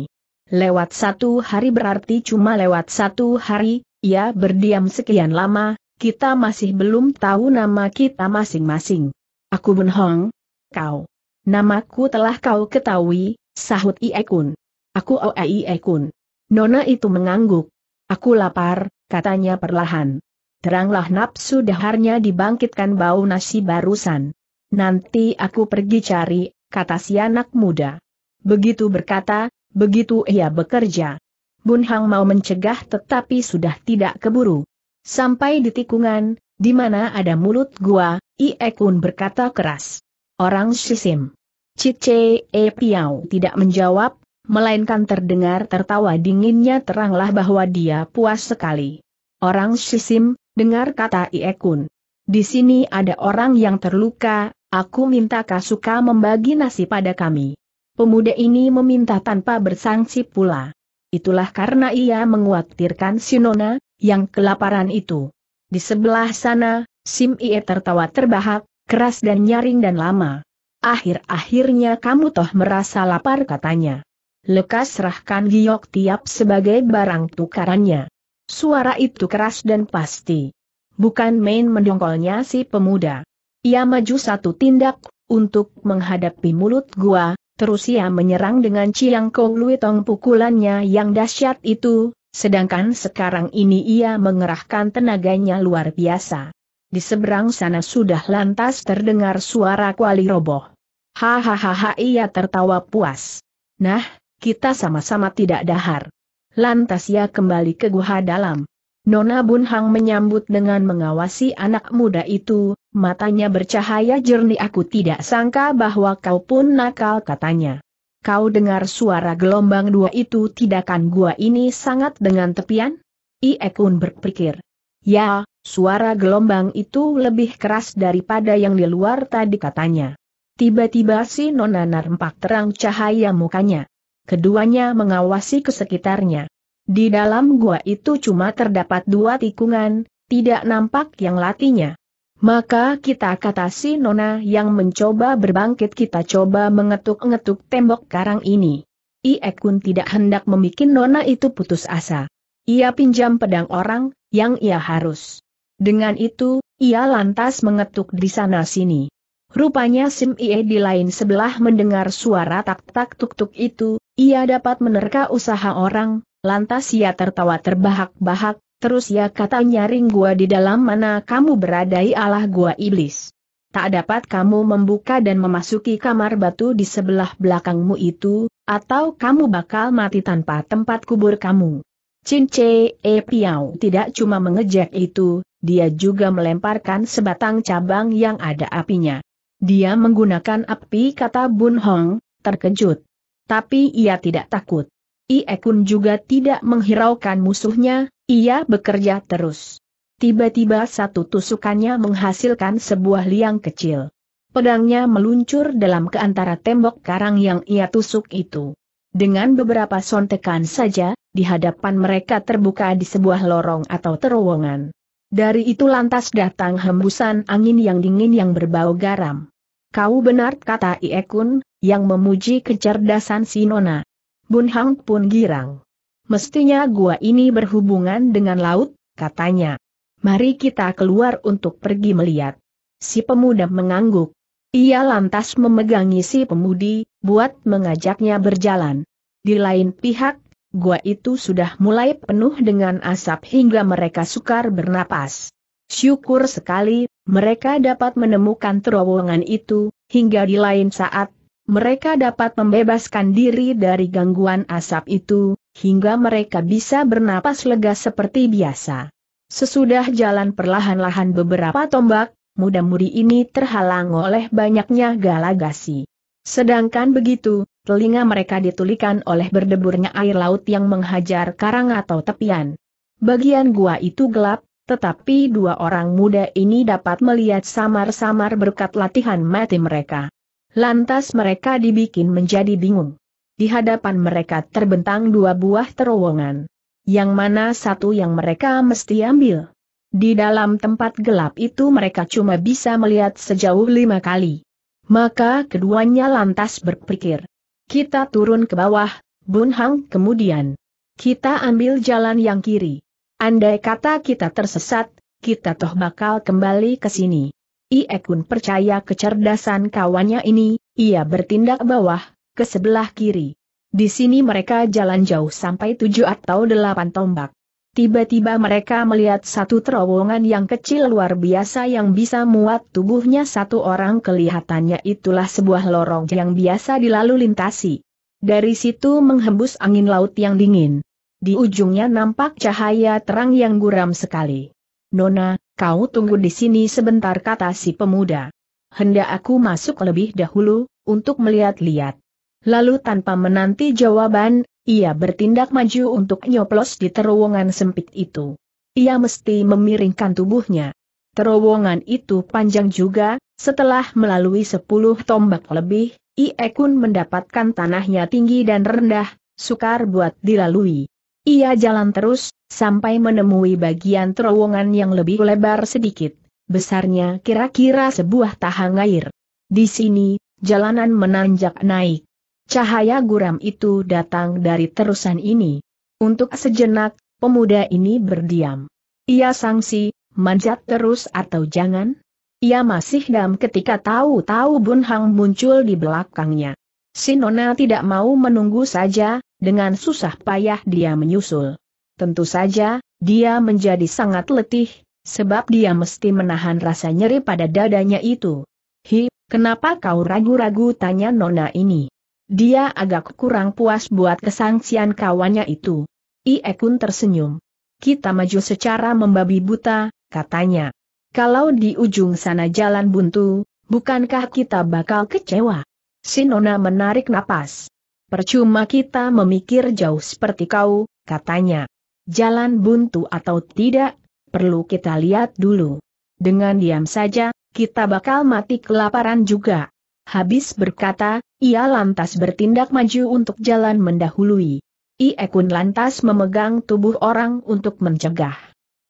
S1: Lewat satu hari berarti cuma lewat satu hari, Ya, berdiam sekian lama, kita masih belum tahu nama kita masing-masing. Aku Bun Hong. Kau. Namaku telah kau ketahui, sahut Iekun. Aku Oa Kun. Nona itu mengangguk. Aku lapar, katanya perlahan teranglah nafsu daharnya dibangkitkan bau nasi barusan. Nanti aku pergi cari, kata si anak muda. Begitu berkata, begitu ia bekerja. Bun Hang mau mencegah tetapi sudah tidak keburu. Sampai di tikungan, di mana ada mulut gua, Ie Kun berkata keras. Orang sisim. Cice E Piao tidak menjawab, melainkan terdengar tertawa dinginnya teranglah bahwa dia puas sekali. Orang sisim, Dengar kata Iekun. Di sini ada orang yang terluka, aku minta Kasuka membagi nasi pada kami. Pemuda ini meminta tanpa bersangsi pula. Itulah karena ia menguatirkan Sinona, yang kelaparan itu. Di sebelah sana, Sim Ie tertawa terbahak, keras dan nyaring dan lama. Akhir-akhirnya kamu toh merasa lapar katanya. Lekas serahkan giok tiap sebagai barang tukarannya. Suara itu keras dan pasti. Bukan main mendongkolnya si pemuda. Ia maju satu tindak, untuk menghadapi mulut gua, terus ia menyerang dengan Ciang Kong Luitong pukulannya yang dahsyat itu, sedangkan sekarang ini ia mengerahkan tenaganya luar biasa. Di seberang sana sudah lantas terdengar suara kuali roboh. Hahaha ia tertawa puas. Nah, kita sama-sama tidak dahar. Lantas ia kembali ke guha dalam. Nona Bun Hang menyambut dengan mengawasi anak muda itu, matanya bercahaya jernih aku tidak sangka bahwa kau pun nakal katanya. Kau dengar suara gelombang dua itu tidakkan gua ini sangat dengan tepian? Iekun berpikir. Ya, suara gelombang itu lebih keras daripada yang di luar tadi katanya. Tiba-tiba si Nona nampak terang cahaya mukanya keduanya mengawasi ke sekitarnya. Di dalam gua itu cuma terdapat dua tikungan, tidak nampak yang latinya. Maka kita kata si Nona yang mencoba berbangkit kita coba mengetuk-ngetuk tembok karang ini. Iekun tidak hendak membuat Nona itu putus asa. Ia pinjam pedang orang, yang ia harus. Dengan itu, ia lantas mengetuk di sana-sini. Rupanya Sim Ie di lain sebelah mendengar suara tak-tak tuk-tuk itu, ia dapat menerka usaha orang, lantas ia tertawa terbahak-bahak, terus ia kata nyaring gua di dalam mana kamu beradai ya Allah gua iblis. Tak dapat kamu membuka dan memasuki kamar batu di sebelah belakangmu itu, atau kamu bakal mati tanpa tempat kubur kamu. Cince E piao, tidak cuma mengejek itu, dia juga melemparkan sebatang cabang yang ada apinya. Dia menggunakan api kata Bun Hong, terkejut tapi ia tidak takut. Iekun juga tidak menghiraukan musuhnya, ia bekerja terus. Tiba-tiba satu tusukannya menghasilkan sebuah liang kecil. Pedangnya meluncur dalam ke tembok karang yang ia tusuk itu. Dengan beberapa sontekan saja, di hadapan mereka terbuka di sebuah lorong atau terowongan. Dari itu lantas datang hembusan angin yang dingin yang berbau garam. Kau benar kata Iekun, yang memuji kecerdasan si Nona. Bun Hang pun girang. Mestinya gua ini berhubungan dengan laut, katanya. Mari kita keluar untuk pergi melihat. Si pemuda mengangguk. Ia lantas memegangi si pemudi, buat mengajaknya berjalan. Di lain pihak, gua itu sudah mulai penuh dengan asap hingga mereka sukar bernapas. Syukur sekali, mereka dapat menemukan terowongan itu, hingga di lain saat, mereka dapat membebaskan diri dari gangguan asap itu, hingga mereka bisa bernapas lega seperti biasa. Sesudah jalan perlahan-lahan beberapa tombak, muda muri ini terhalang oleh banyaknya galagasi. Sedangkan begitu, telinga mereka ditulikan oleh berdeburnya air laut yang menghajar karang atau tepian. Bagian gua itu gelap, tetapi dua orang muda ini dapat melihat samar-samar berkat latihan mati mereka. Lantas mereka dibikin menjadi bingung. Di hadapan mereka terbentang dua buah terowongan. Yang mana satu yang mereka mesti ambil. Di dalam tempat gelap itu mereka cuma bisa melihat sejauh lima kali. Maka keduanya lantas berpikir. Kita turun ke bawah, Bun Hang kemudian. Kita ambil jalan yang kiri. Andai kata kita tersesat, kita toh bakal kembali ke sini. Iekun percaya kecerdasan kawannya ini, ia bertindak bawah, ke sebelah kiri. Di sini mereka jalan jauh sampai tujuh atau delapan tombak. Tiba-tiba mereka melihat satu terowongan yang kecil luar biasa yang bisa muat tubuhnya satu orang kelihatannya itulah sebuah lorong yang biasa dilalu lintasi. Dari situ menghembus angin laut yang dingin. Di ujungnya nampak cahaya terang yang guram sekali. Nona, kau tunggu di sini sebentar kata si pemuda. Hendak aku masuk lebih dahulu, untuk melihat-lihat. Lalu tanpa menanti jawaban, ia bertindak maju untuk nyoplos di terowongan sempit itu. Ia mesti memiringkan tubuhnya. Terowongan itu panjang juga, setelah melalui sepuluh tombak lebih, ia Kun mendapatkan tanahnya tinggi dan rendah, sukar buat dilalui. Ia jalan terus, sampai menemui bagian terowongan yang lebih lebar sedikit, besarnya kira-kira sebuah tahang air. Di sini, jalanan menanjak naik. Cahaya guram itu datang dari terusan ini. Untuk sejenak, pemuda ini berdiam. Ia sangsi, manjat terus atau jangan? Ia masih dam ketika tahu-tahu Bun Hang muncul di belakangnya. Sinona tidak mau menunggu saja, dengan susah payah dia menyusul. Tentu saja, dia menjadi sangat letih, sebab dia mesti menahan rasa nyeri pada dadanya itu. Hi, kenapa kau ragu-ragu tanya nona ini? Dia agak kurang puas buat kesangsian kawannya itu. Iekun tersenyum. Kita maju secara membabi buta, katanya. Kalau di ujung sana jalan buntu, bukankah kita bakal kecewa? Sinona menarik napas. Percuma kita memikir jauh seperti kau, katanya. Jalan buntu atau tidak, perlu kita lihat dulu. Dengan diam saja, kita bakal mati kelaparan juga. Habis berkata, ia lantas bertindak maju untuk jalan mendahului. Iekun lantas memegang tubuh orang untuk mencegah.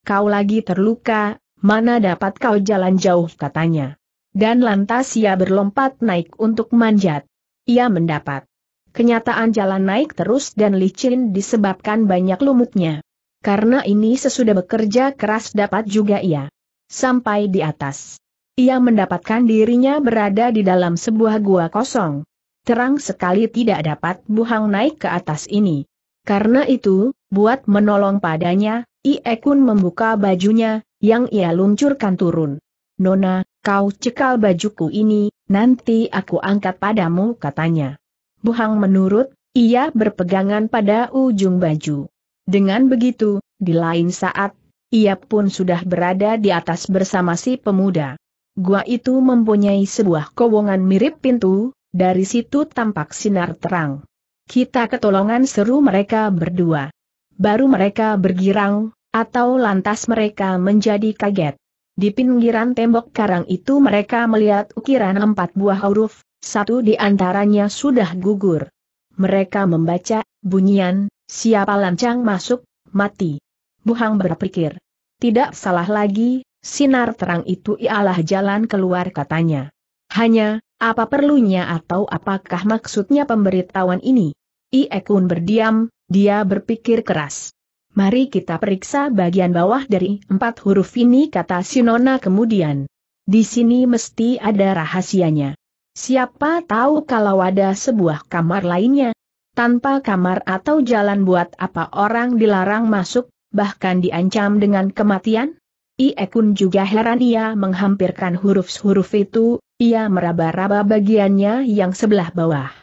S1: Kau lagi terluka, mana dapat kau jalan jauh katanya. Dan lantas ia berlompat naik untuk manjat. Ia mendapat Kenyataan jalan naik terus dan licin disebabkan banyak lumutnya. Karena ini sesudah bekerja keras dapat juga ia. Sampai di atas. Ia mendapatkan dirinya berada di dalam sebuah gua kosong. Terang sekali tidak dapat buhang naik ke atas ini. Karena itu, buat menolong padanya, Iekun membuka bajunya, yang ia luncurkan turun. Nona, kau cekal bajuku ini, nanti aku angkat padamu katanya. Buhang menurut, ia berpegangan pada ujung baju. Dengan begitu, di lain saat, ia pun sudah berada di atas bersama si pemuda. Gua itu mempunyai sebuah kowongan mirip pintu, dari situ tampak sinar terang. Kita ketolongan seru mereka berdua. Baru mereka bergirang, atau lantas mereka menjadi kaget. Di pinggiran tembok karang itu mereka melihat ukiran empat buah huruf, satu di antaranya sudah gugur. Mereka membaca, bunyian, siapa lancang masuk, mati. Buhang berpikir. Tidak salah lagi, sinar terang itu ialah jalan keluar katanya. Hanya, apa perlunya atau apakah maksudnya pemberitahuan ini? Iekun berdiam, dia berpikir keras. Mari kita periksa bagian bawah dari empat huruf ini kata Sinona kemudian. Di sini mesti ada rahasianya. Siapa tahu kalau ada sebuah kamar lainnya. Tanpa kamar atau jalan buat apa orang dilarang masuk, bahkan diancam dengan kematian? Iekun juga heran ia menghampirkan huruf-huruf itu, ia meraba-raba bagiannya yang sebelah bawah.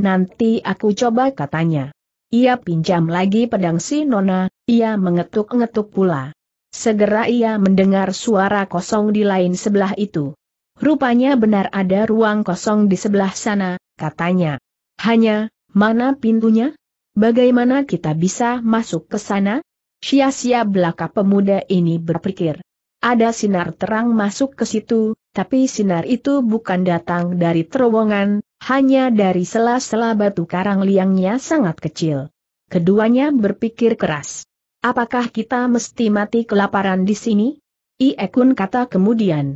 S1: Nanti aku coba katanya. Ia pinjam lagi pedang si Nona, ia mengetuk-ngetuk pula. Segera ia mendengar suara kosong di lain sebelah itu. Rupanya benar ada ruang kosong di sebelah sana, katanya. Hanya, mana pintunya? Bagaimana kita bisa masuk ke sana? Sia-sia belaka pemuda ini berpikir. Ada sinar terang masuk ke situ, tapi sinar itu bukan datang dari terowongan, hanya dari sela-sela batu karang liangnya sangat kecil. Keduanya berpikir keras. Apakah kita mesti mati kelaparan di sini? Iekun kata kemudian.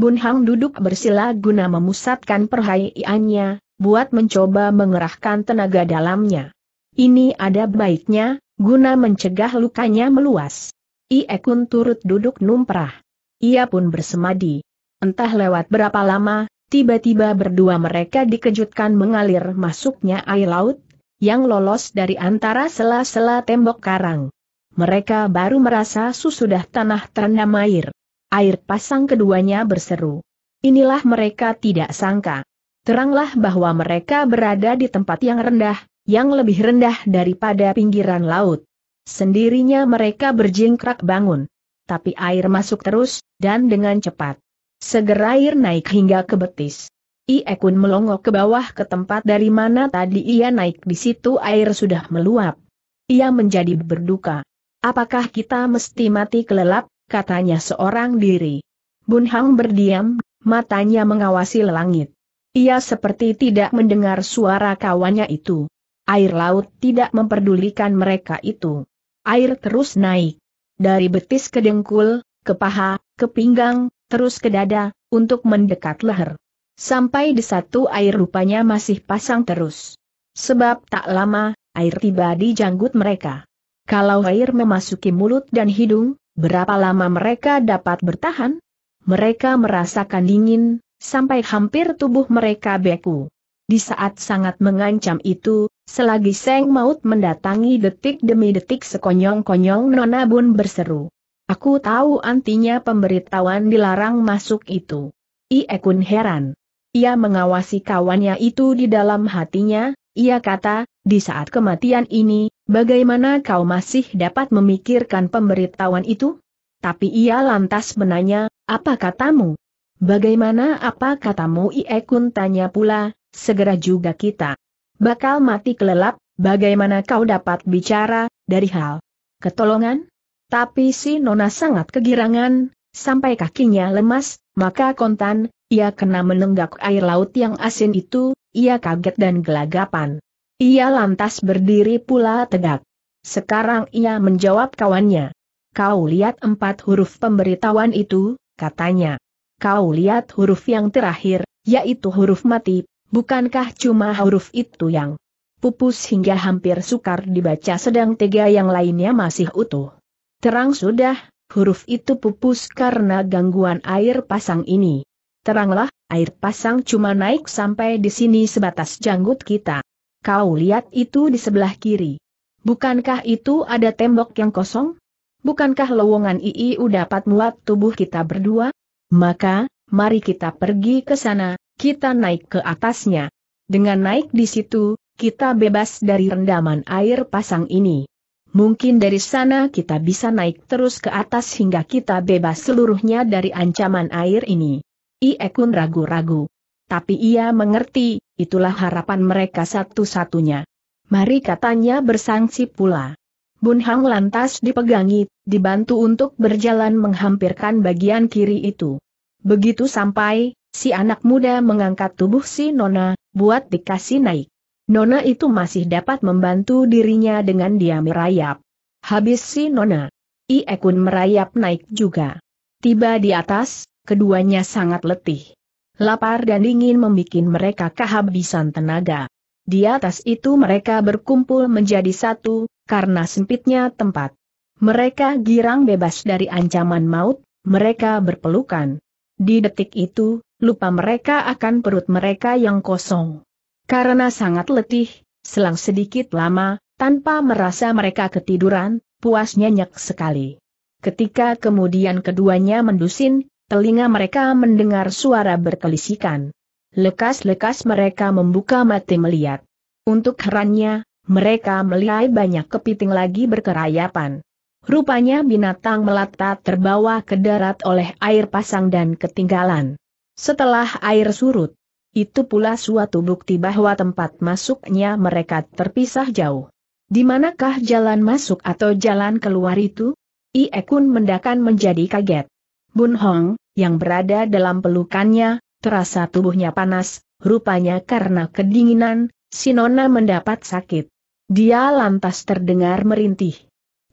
S1: Bun Hang duduk bersila guna memusatkan perhatiannya, buat mencoba mengerahkan tenaga dalamnya. Ini ada baiknya, guna mencegah lukanya meluas. Ie Kun turut duduk numprah. Ia pun bersemadi. Entah lewat berapa lama, tiba-tiba berdua mereka dikejutkan mengalir masuknya air laut, yang lolos dari antara sela-sela tembok karang. Mereka baru merasa susudah tanah terendam air. Air pasang keduanya berseru. Inilah mereka tidak sangka. Teranglah bahwa mereka berada di tempat yang rendah, yang lebih rendah daripada pinggiran laut. Sendirinya mereka berjingkrak bangun. Tapi air masuk terus, dan dengan cepat. Segera air naik hingga ke betis. Iekun melongo ke bawah ke tempat dari mana tadi ia naik di situ air sudah meluap. Ia menjadi berduka. Apakah kita mesti mati kelelap? katanya seorang diri. Bun Hang berdiam, matanya mengawasi langit. Ia seperti tidak mendengar suara kawannya itu. Air laut tidak memperdulikan mereka itu. Air terus naik. Dari betis ke dengkul, ke paha, ke pinggang, terus ke dada, untuk mendekat leher. Sampai di satu air rupanya masih pasang terus. Sebab tak lama, air tiba di janggut mereka. Kalau air memasuki mulut dan hidung, Berapa lama mereka dapat bertahan? Mereka merasakan dingin, sampai hampir tubuh mereka beku. Di saat sangat mengancam itu, selagi Seng Maut mendatangi detik demi detik sekonyong-konyong Nona Bun berseru. Aku tahu antinya pemberitahuan dilarang masuk itu. Iekun heran. Ia mengawasi kawannya itu di dalam hatinya, ia kata, di saat kematian ini, bagaimana kau masih dapat memikirkan pemberitahuan itu? Tapi ia lantas menanya, apa katamu? Bagaimana apa katamu Iekun tanya pula, segera juga kita bakal mati kelelap, bagaimana kau dapat bicara, dari hal ketolongan? Tapi si Nona sangat kegirangan, sampai kakinya lemas, maka kontan, ia kena menenggak air laut yang asin itu, ia kaget dan gelagapan. Ia lantas berdiri pula tegak. Sekarang ia menjawab kawannya. Kau lihat empat huruf pemberitahuan itu, katanya. Kau lihat huruf yang terakhir, yaitu huruf mati, bukankah cuma huruf itu yang pupus hingga hampir sukar dibaca sedang tiga yang lainnya masih utuh. Terang sudah, huruf itu pupus karena gangguan air pasang ini teranglah, air pasang cuma naik sampai di sini sebatas janggut kita. Kau lihat itu di sebelah kiri. Bukankah itu ada tembok yang kosong? Bukankah lowongan IIU dapat muat tubuh kita berdua? Maka, mari kita pergi ke sana, kita naik ke atasnya. Dengan naik di situ, kita bebas dari rendaman air pasang ini. Mungkin dari sana kita bisa naik terus ke atas hingga kita bebas seluruhnya dari ancaman air ini. Iekun ragu-ragu. Tapi ia mengerti, itulah harapan mereka satu-satunya. Mari katanya bersangsi pula. Bun Hang lantas dipegangi, dibantu untuk berjalan menghampirkan bagian kiri itu. Begitu sampai, si anak muda mengangkat tubuh si Nona, buat dikasih naik. Nona itu masih dapat membantu dirinya dengan dia merayap. Habis si Nona. Iekun merayap naik juga. Tiba di atas, keduanya sangat letih. Lapar dan dingin membuat mereka kehabisan tenaga. Di atas itu mereka berkumpul menjadi satu, karena sempitnya tempat. Mereka girang bebas dari ancaman maut, mereka berpelukan. Di detik itu, lupa mereka akan perut mereka yang kosong. Karena sangat letih, selang sedikit lama, tanpa merasa mereka ketiduran, puas nyenyak sekali. Ketika kemudian keduanya mendusin, telinga mereka mendengar suara berkelisikan. Lekas-lekas mereka membuka mata melihat. Untuk herannya, mereka melihat banyak kepiting lagi berkerayapan. Rupanya binatang melata terbawa ke darat oleh air pasang dan ketinggalan. Setelah air surut, itu pula suatu bukti bahwa tempat masuknya mereka terpisah jauh. Di manakah jalan masuk atau jalan keluar itu? Iekun mendakan menjadi kaget. Bun Hong, yang berada dalam pelukannya, terasa tubuhnya panas, rupanya karena kedinginan, Sinona mendapat sakit. Dia lantas terdengar merintih.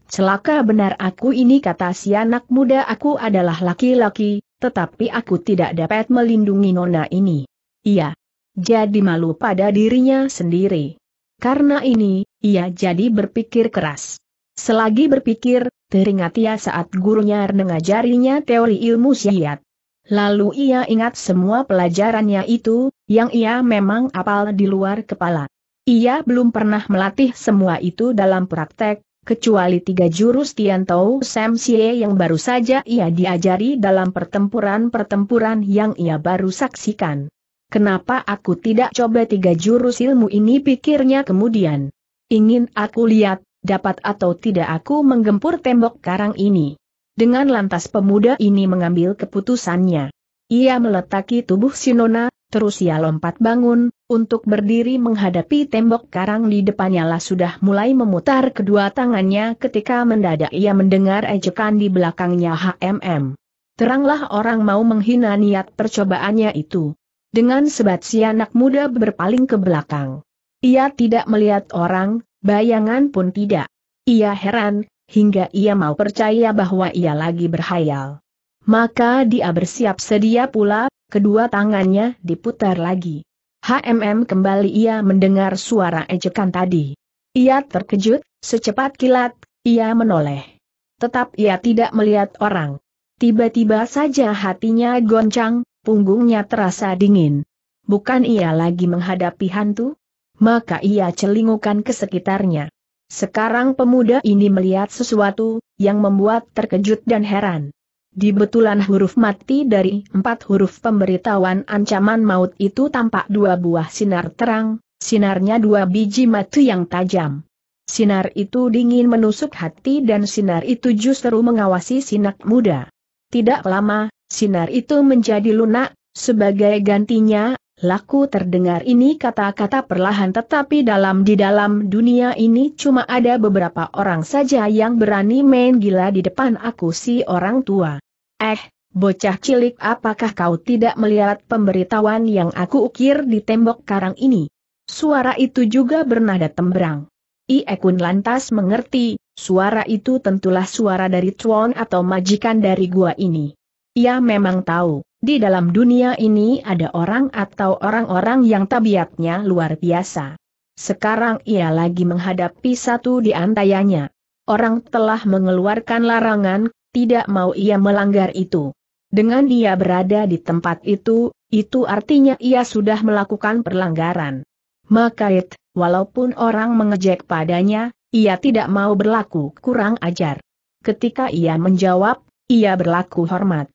S1: Celaka benar aku ini kata si anak muda aku adalah laki-laki, tetapi aku tidak dapat melindungi Nona ini. Iya. Jadi malu pada dirinya sendiri. Karena ini, ia jadi berpikir keras. Selagi berpikir, teringat ia ya saat gurunya mengajarinya teori ilmu syiat. Lalu ia ingat semua pelajarannya itu, yang ia memang apal di luar kepala. Ia belum pernah melatih semua itu dalam praktek, kecuali tiga jurus Tiantou Sam Xie yang baru saja ia diajari dalam pertempuran-pertempuran yang ia baru saksikan. Kenapa aku tidak coba tiga jurus ilmu ini pikirnya kemudian? Ingin aku lihat, dapat atau tidak aku menggempur tembok karang ini. Dengan lantas pemuda ini mengambil keputusannya. Ia meletaki tubuh Sinona, terus ia lompat bangun, untuk berdiri menghadapi tembok karang di depannya lah sudah mulai memutar kedua tangannya ketika mendadak ia mendengar ejekan di belakangnya HMM. Teranglah orang mau menghina niat percobaannya itu. Dengan sebat si anak muda berpaling ke belakang. Ia tidak melihat orang, Bayangan pun tidak. Ia heran, hingga ia mau percaya bahwa ia lagi berhayal. Maka dia bersiap sedia pula, kedua tangannya diputar lagi. HMM kembali ia mendengar suara ejekan tadi. Ia terkejut, secepat kilat, ia menoleh. Tetap ia tidak melihat orang. Tiba-tiba saja hatinya goncang, punggungnya terasa dingin. Bukan ia lagi menghadapi hantu, maka ia celingukan ke sekitarnya. Sekarang pemuda ini melihat sesuatu, yang membuat terkejut dan heran. Di betulan huruf mati dari empat huruf pemberitahuan ancaman maut itu tampak dua buah sinar terang, sinarnya dua biji mati yang tajam. Sinar itu dingin menusuk hati dan sinar itu justru mengawasi sinak muda. Tidak lama, sinar itu menjadi lunak, sebagai gantinya, Laku terdengar ini kata-kata perlahan tetapi dalam di dalam dunia ini cuma ada beberapa orang saja yang berani main gila di depan aku si orang tua. Eh, bocah cilik apakah kau tidak melihat pemberitahuan yang aku ukir di tembok karang ini? Suara itu juga bernada tembrang. Iekun lantas mengerti, suara itu tentulah suara dari tuan atau majikan dari gua ini. Ia memang tahu di dalam dunia ini ada orang atau orang-orang yang tabiatnya luar biasa. Sekarang ia lagi menghadapi satu di antayanya. Orang telah mengeluarkan larangan, tidak mau ia melanggar itu. Dengan dia berada di tempat itu, itu artinya ia sudah melakukan perlanggaran. Maka walaupun orang mengejek padanya, ia tidak mau berlaku kurang ajar. Ketika ia menjawab, ia berlaku hormat.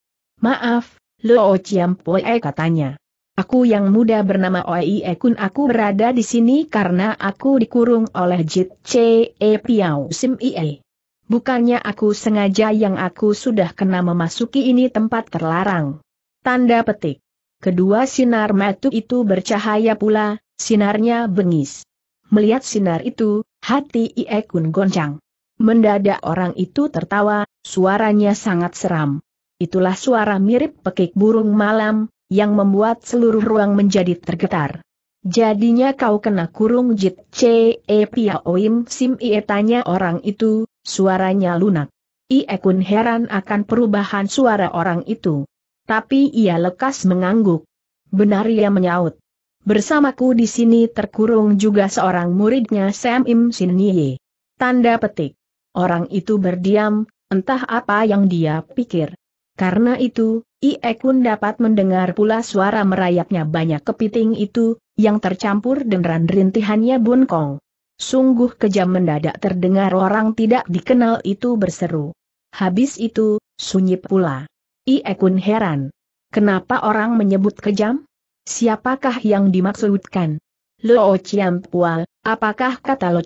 S1: Maaf, Lo Chiampoe katanya. Aku yang muda bernama Oie Kun aku berada di sini karena aku dikurung oleh Jit C. E. Piao Sim Ie. Bukannya aku sengaja yang aku sudah kena memasuki ini tempat terlarang. Tanda petik. Kedua sinar metu itu bercahaya pula, sinarnya bengis. Melihat sinar itu, hati Ie Kun goncang. Mendadak orang itu tertawa, suaranya sangat seram itulah suara mirip pekik burung malam, yang membuat seluruh ruang menjadi tergetar. Jadinya kau kena kurung jit ce e pia oim sim ie tanya orang itu, suaranya lunak. Ie kun heran akan perubahan suara orang itu. Tapi ia lekas mengangguk. Benar ia menyaut. Bersamaku di sini terkurung juga seorang muridnya Sam Im Sin Nye. Tanda petik. Orang itu berdiam, entah apa yang dia pikir. Karena itu, Ie Kun dapat mendengar pula suara merayapnya banyak kepiting itu, yang tercampur dengan rintihannya Bun Kong. Sungguh kejam mendadak terdengar orang tidak dikenal itu berseru. Habis itu, sunyi pula. Ie Kun heran. Kenapa orang menyebut kejam? Siapakah yang dimaksudkan? Lo Ciampual, apakah kata Lo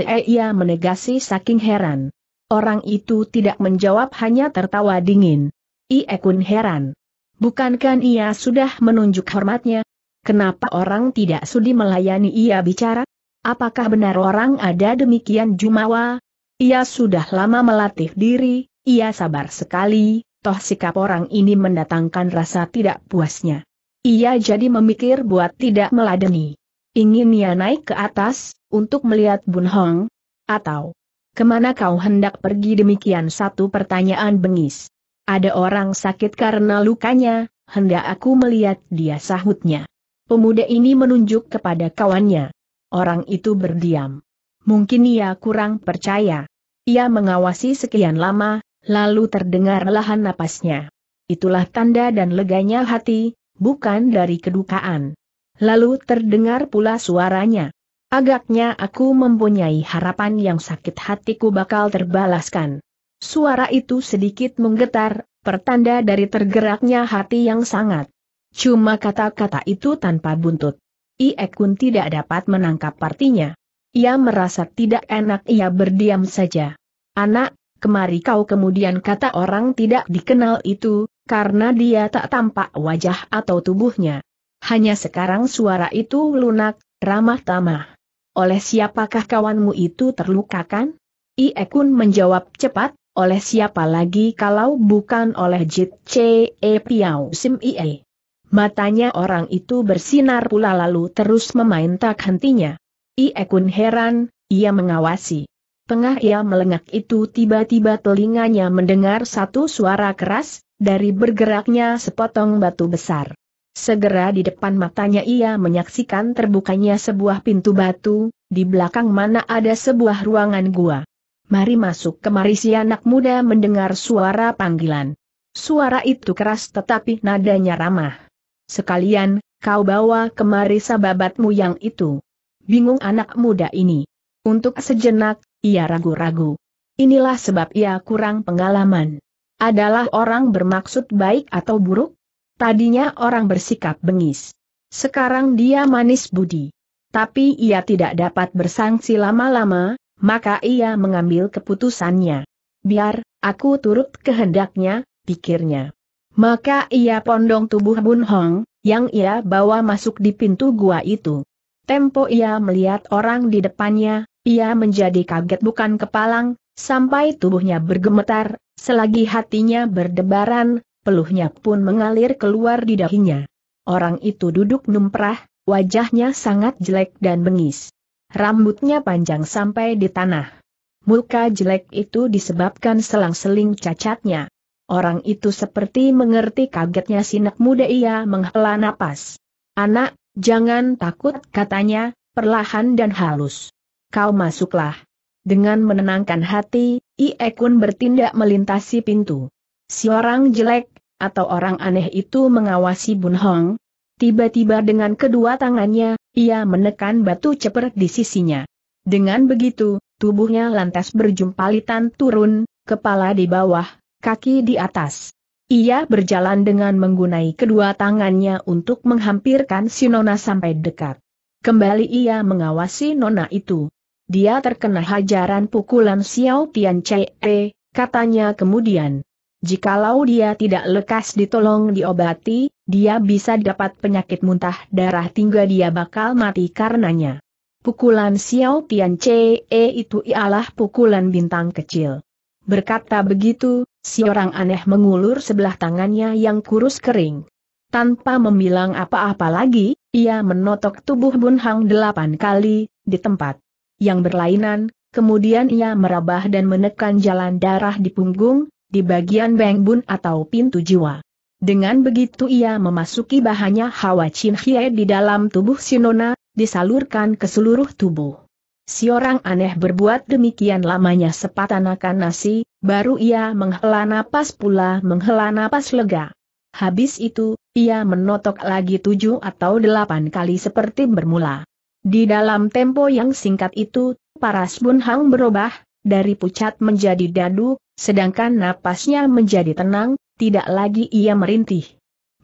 S1: e ia menegasi saking heran? Orang itu tidak menjawab hanya tertawa dingin. Ie Kun heran. Bukankah ia sudah menunjuk hormatnya? Kenapa orang tidak sudi melayani ia bicara? Apakah benar orang ada demikian jumawa? Ia sudah lama melatih diri, ia sabar sekali, toh sikap orang ini mendatangkan rasa tidak puasnya. Ia jadi memikir buat tidak meladeni. Ingin ia naik ke atas, untuk melihat Bun Hong? Atau, kemana kau hendak pergi demikian satu pertanyaan bengis? Ada orang sakit karena lukanya, hendak aku melihat dia sahutnya. Pemuda ini menunjuk kepada kawannya. Orang itu berdiam. Mungkin ia kurang percaya. Ia mengawasi sekian lama, lalu terdengar lahan napasnya. Itulah tanda dan leganya hati, bukan dari kedukaan. Lalu terdengar pula suaranya. Agaknya aku mempunyai harapan yang sakit hatiku bakal terbalaskan. Suara itu sedikit menggetar, pertanda dari tergeraknya hati yang sangat. Cuma kata-kata itu tanpa buntut. Iekun tidak dapat menangkap partinya. Ia merasa tidak enak ia berdiam saja. Anak, kemari kau kemudian kata orang tidak dikenal itu, karena dia tak tampak wajah atau tubuhnya. Hanya sekarang suara itu lunak, ramah tamah. Oleh siapakah kawanmu itu terlukakan? Iekun menjawab cepat, oleh siapa lagi kalau bukan oleh Jit Che E Piao Sim Ie. Matanya orang itu bersinar pula lalu terus memain tak hentinya. Ie Kun heran, ia mengawasi. Tengah ia melengak itu tiba-tiba telinganya mendengar satu suara keras, dari bergeraknya sepotong batu besar. Segera di depan matanya ia menyaksikan terbukanya sebuah pintu batu, di belakang mana ada sebuah ruangan gua. Mari masuk kemari si anak muda mendengar suara panggilan. Suara itu keras tetapi nadanya ramah. Sekalian, kau bawa kemari sababatmu yang itu. Bingung anak muda ini. Untuk sejenak, ia ragu-ragu. Inilah sebab ia kurang pengalaman. Adalah orang bermaksud baik atau buruk? Tadinya orang bersikap bengis. Sekarang dia manis budi. Tapi ia tidak dapat bersangsi lama-lama, maka ia mengambil keputusannya. Biar, aku turut kehendaknya, pikirnya. Maka ia pondong tubuh Bun Hong, yang ia bawa masuk di pintu gua itu. Tempo ia melihat orang di depannya, ia menjadi kaget bukan kepalang, sampai tubuhnya bergemetar, selagi hatinya berdebaran, peluhnya pun mengalir keluar di dahinya. Orang itu duduk numprah, wajahnya sangat jelek dan bengis. Rambutnya panjang sampai di tanah. Muka jelek itu disebabkan selang-seling cacatnya. Orang itu seperti mengerti kagetnya sinak muda ia menghela napas. Anak, jangan takut katanya, perlahan dan halus. Kau masuklah. Dengan menenangkan hati, Iekun bertindak melintasi pintu. Si orang jelek, atau orang aneh itu mengawasi Bun Hong, Tiba-tiba dengan kedua tangannya, ia menekan batu ceper di sisinya. Dengan begitu, tubuhnya lantas berjumpalitan turun, kepala di bawah, kaki di atas. Ia berjalan dengan menggunai kedua tangannya untuk menghampirkan si Nona sampai dekat. Kembali ia mengawasi Nona itu. Dia terkena hajaran pukulan Xiao Tian Che, eh, katanya kemudian. Jikalau dia tidak lekas ditolong diobati, dia bisa dapat penyakit muntah darah hingga dia bakal mati karenanya. Pukulan Xiao Tian Che e itu ialah pukulan bintang kecil. Berkata begitu, si orang aneh mengulur sebelah tangannya yang kurus kering. Tanpa membilang apa-apa lagi, ia menotok tubuh Bun Hang delapan kali, di tempat yang berlainan, kemudian ia merabah dan menekan jalan darah di punggung, di bagian Bengbun atau pintu jiwa. Dengan begitu ia memasuki bahannya Hawa Chin Hie di dalam tubuh Sinona, disalurkan ke seluruh tubuh. Si orang aneh berbuat demikian lamanya sepatanakan nasi, baru ia menghela napas pula menghela napas lega. Habis itu, ia menotok lagi tujuh atau delapan kali seperti bermula. Di dalam tempo yang singkat itu, Paras Bun Hang berubah, dari pucat menjadi dadu, sedangkan napasnya menjadi tenang, tidak lagi ia merintih.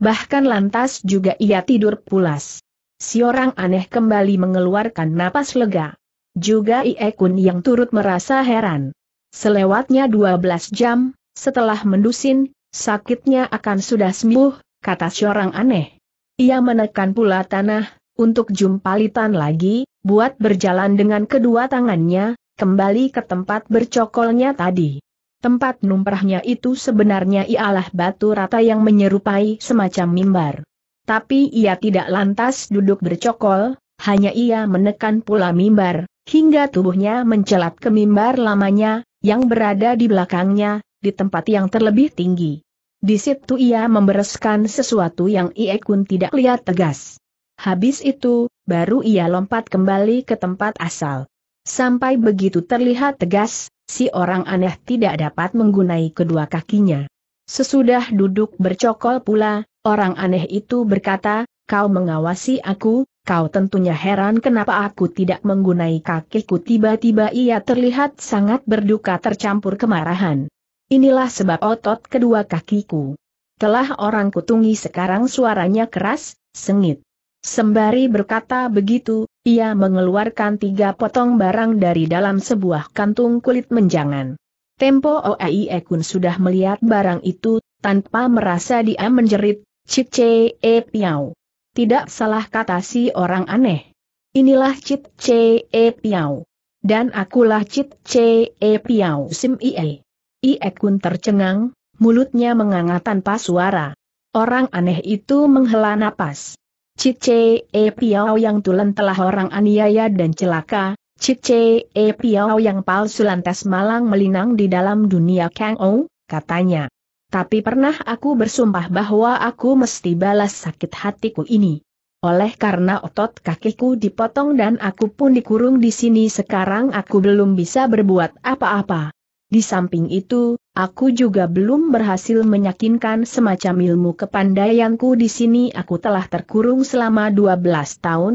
S1: Bahkan lantas juga ia tidur pulas. Si orang aneh kembali mengeluarkan napas lega. Juga Iekun yang turut merasa heran. Selewatnya 12 jam, setelah mendusin, sakitnya akan sudah sembuh, kata si orang aneh. Ia menekan pula tanah, untuk jumpalitan lagi, buat berjalan dengan kedua tangannya, kembali ke tempat bercokolnya tadi. Tempat numprahnya itu sebenarnya ialah batu rata yang menyerupai semacam mimbar. Tapi ia tidak lantas duduk bercokol, hanya ia menekan pula mimbar, hingga tubuhnya mencelat ke mimbar lamanya, yang berada di belakangnya, di tempat yang terlebih tinggi. Di situ ia membereskan sesuatu yang ia pun tidak lihat tegas. Habis itu, baru ia lompat kembali ke tempat asal. Sampai begitu terlihat tegas, si orang aneh tidak dapat menggunai kedua kakinya. Sesudah duduk bercokol pula, orang aneh itu berkata, kau mengawasi aku, kau tentunya heran kenapa aku tidak menggunai kakiku tiba-tiba ia terlihat sangat berduka tercampur kemarahan. Inilah sebab otot kedua kakiku. Telah orang kutungi sekarang suaranya keras, sengit. Sembari berkata begitu, ia mengeluarkan tiga potong barang dari dalam sebuah kantung kulit menjangan. Tempo Oai Ekun sudah melihat barang itu, tanpa merasa dia menjerit, Cip C. E eh, Piau. Tidak salah kata si orang aneh. Inilah Cip C. E eh, Piau. Dan akulah Cip C. E eh, Piau Sim Ie. I Ekun tercengang, mulutnya menganga tanpa suara. Orang aneh itu menghela napas. Cice E Piao yang tulen telah orang aniaya dan celaka, Cice E Piao yang palsu lantas malang melinang di dalam dunia Kang O, katanya. Tapi pernah aku bersumpah bahwa aku mesti balas sakit hatiku ini. Oleh karena otot kakiku dipotong dan aku pun dikurung di sini sekarang aku belum bisa berbuat apa-apa. Di samping itu, Aku juga belum berhasil meyakinkan semacam ilmu kepandaianku di sini aku telah terkurung selama 12 tahun.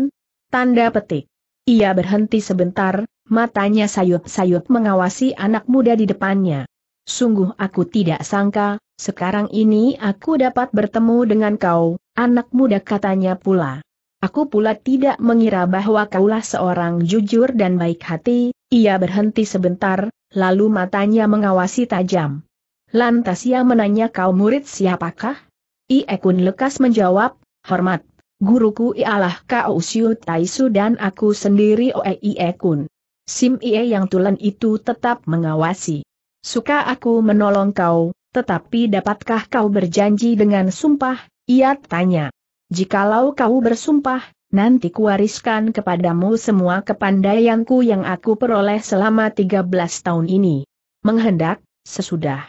S1: Tanda petik. Ia berhenti sebentar, matanya sayup-sayup mengawasi anak muda di depannya. Sungguh aku tidak sangka, sekarang ini aku dapat bertemu dengan kau, anak muda katanya pula. Aku pula tidak mengira bahwa kaulah seorang jujur dan baik hati, ia berhenti sebentar, lalu matanya mengawasi tajam. Lantas ia menanya kau murid siapakah? Ie Kun lekas menjawab, hormat, guruku ialah Kau Siu Taisu dan aku sendiri Oe Ie Kun. Sim Ie yang tulen itu tetap mengawasi. Suka aku menolong kau, tetapi dapatkah kau berjanji dengan sumpah? Ia tanya. Jikalau kau bersumpah, nanti kuwariskan kepadamu semua kepandaianku yang aku peroleh selama 13 tahun ini. Menghendak, sesudah.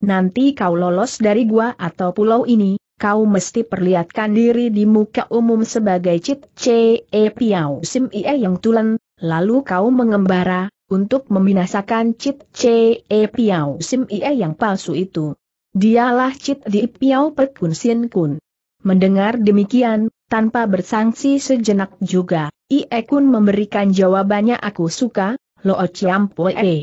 S1: Nanti kau lolos dari gua atau pulau ini, kau mesti perlihatkan diri di muka umum sebagai Cit Ce e Piao Sim Ie yang tulen, lalu kau mengembara, untuk membinasakan Cit Ce e Piao Sim Ie yang palsu itu. Dialah Cip Di Piao Pekun Sin Kun. Mendengar demikian, tanpa bersangsi sejenak juga. Ie Kun memberikan jawabannya aku suka, Lo poe.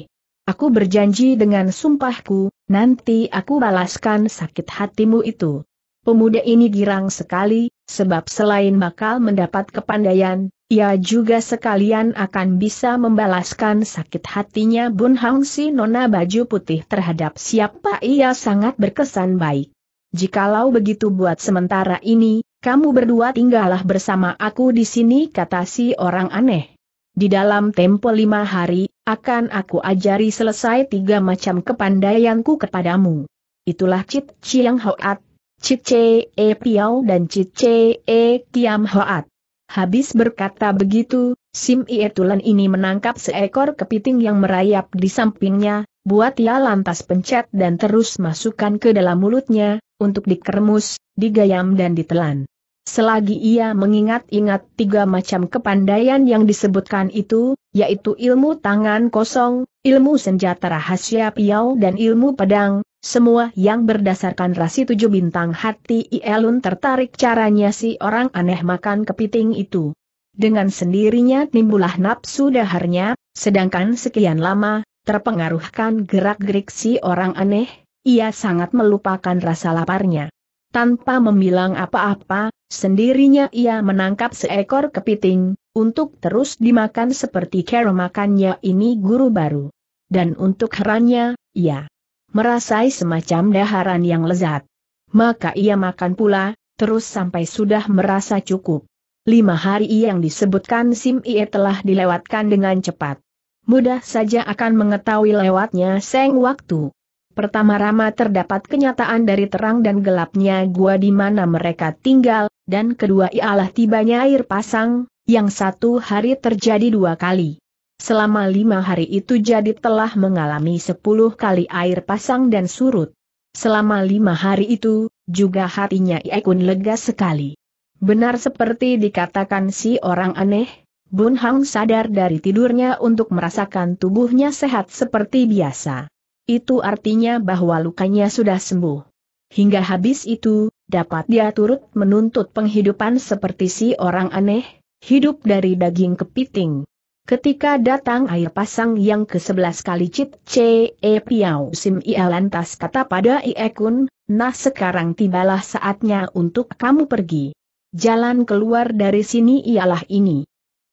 S1: Aku berjanji dengan sumpahku, nanti aku balaskan sakit hatimu itu. Pemuda ini girang sekali, sebab selain bakal mendapat kepandaian, ia juga sekalian akan bisa membalaskan sakit hatinya Bun Hang si nona baju putih terhadap siapa ia sangat berkesan baik. Jikalau begitu buat sementara ini, kamu berdua tinggallah bersama aku di sini kata si orang aneh. Di dalam tempo lima hari, akan aku ajari selesai tiga macam kepandaianku kepadamu. Itulah Cit Chiang Hoat, Cit Che E Piao dan Cit Che E Kiam Hoat. Habis berkata begitu, Sim Ie Tulan ini menangkap seekor kepiting yang merayap di sampingnya, buat ia lantas pencet dan terus masukkan ke dalam mulutnya, untuk dikermus, digayam dan ditelan. Selagi ia mengingat-ingat tiga macam kepandaian yang disebutkan itu, yaitu ilmu tangan kosong, ilmu senjata rahasia piau dan ilmu pedang, semua yang berdasarkan rasi tujuh bintang hati Ielun tertarik caranya si orang aneh makan kepiting itu. Dengan sendirinya timbulah nafsu daharnya, sedangkan sekian lama, terpengaruhkan gerak-gerik si orang aneh, ia sangat melupakan rasa laparnya. Tanpa membilang apa-apa, Sendirinya ia menangkap seekor kepiting, untuk terus dimakan seperti cara makannya ini guru baru. Dan untuk herannya, ia merasai semacam daharan yang lezat. Maka ia makan pula, terus sampai sudah merasa cukup. Lima hari yang disebutkan Sim Ie telah dilewatkan dengan cepat. Mudah saja akan mengetahui lewatnya seng waktu. Pertama-rama terdapat kenyataan dari terang dan gelapnya gua di mana mereka tinggal, dan kedua ialah tibanya air pasang, yang satu hari terjadi dua kali. Selama lima hari itu jadi telah mengalami sepuluh kali air pasang dan surut. Selama lima hari itu, juga hatinya Iekun lega sekali. Benar seperti dikatakan si orang aneh, Bun Hang sadar dari tidurnya untuk merasakan tubuhnya sehat seperti biasa. Itu artinya bahwa lukanya sudah sembuh. Hingga habis itu, dapat dia turut menuntut penghidupan seperti si orang aneh, hidup dari daging kepiting. Ketika datang air pasang yang ke-11 kali cit C. E, Piau Sim Ia lantas kata pada Ie Kun, nah sekarang tibalah saatnya untuk kamu pergi. Jalan keluar dari sini ialah ini.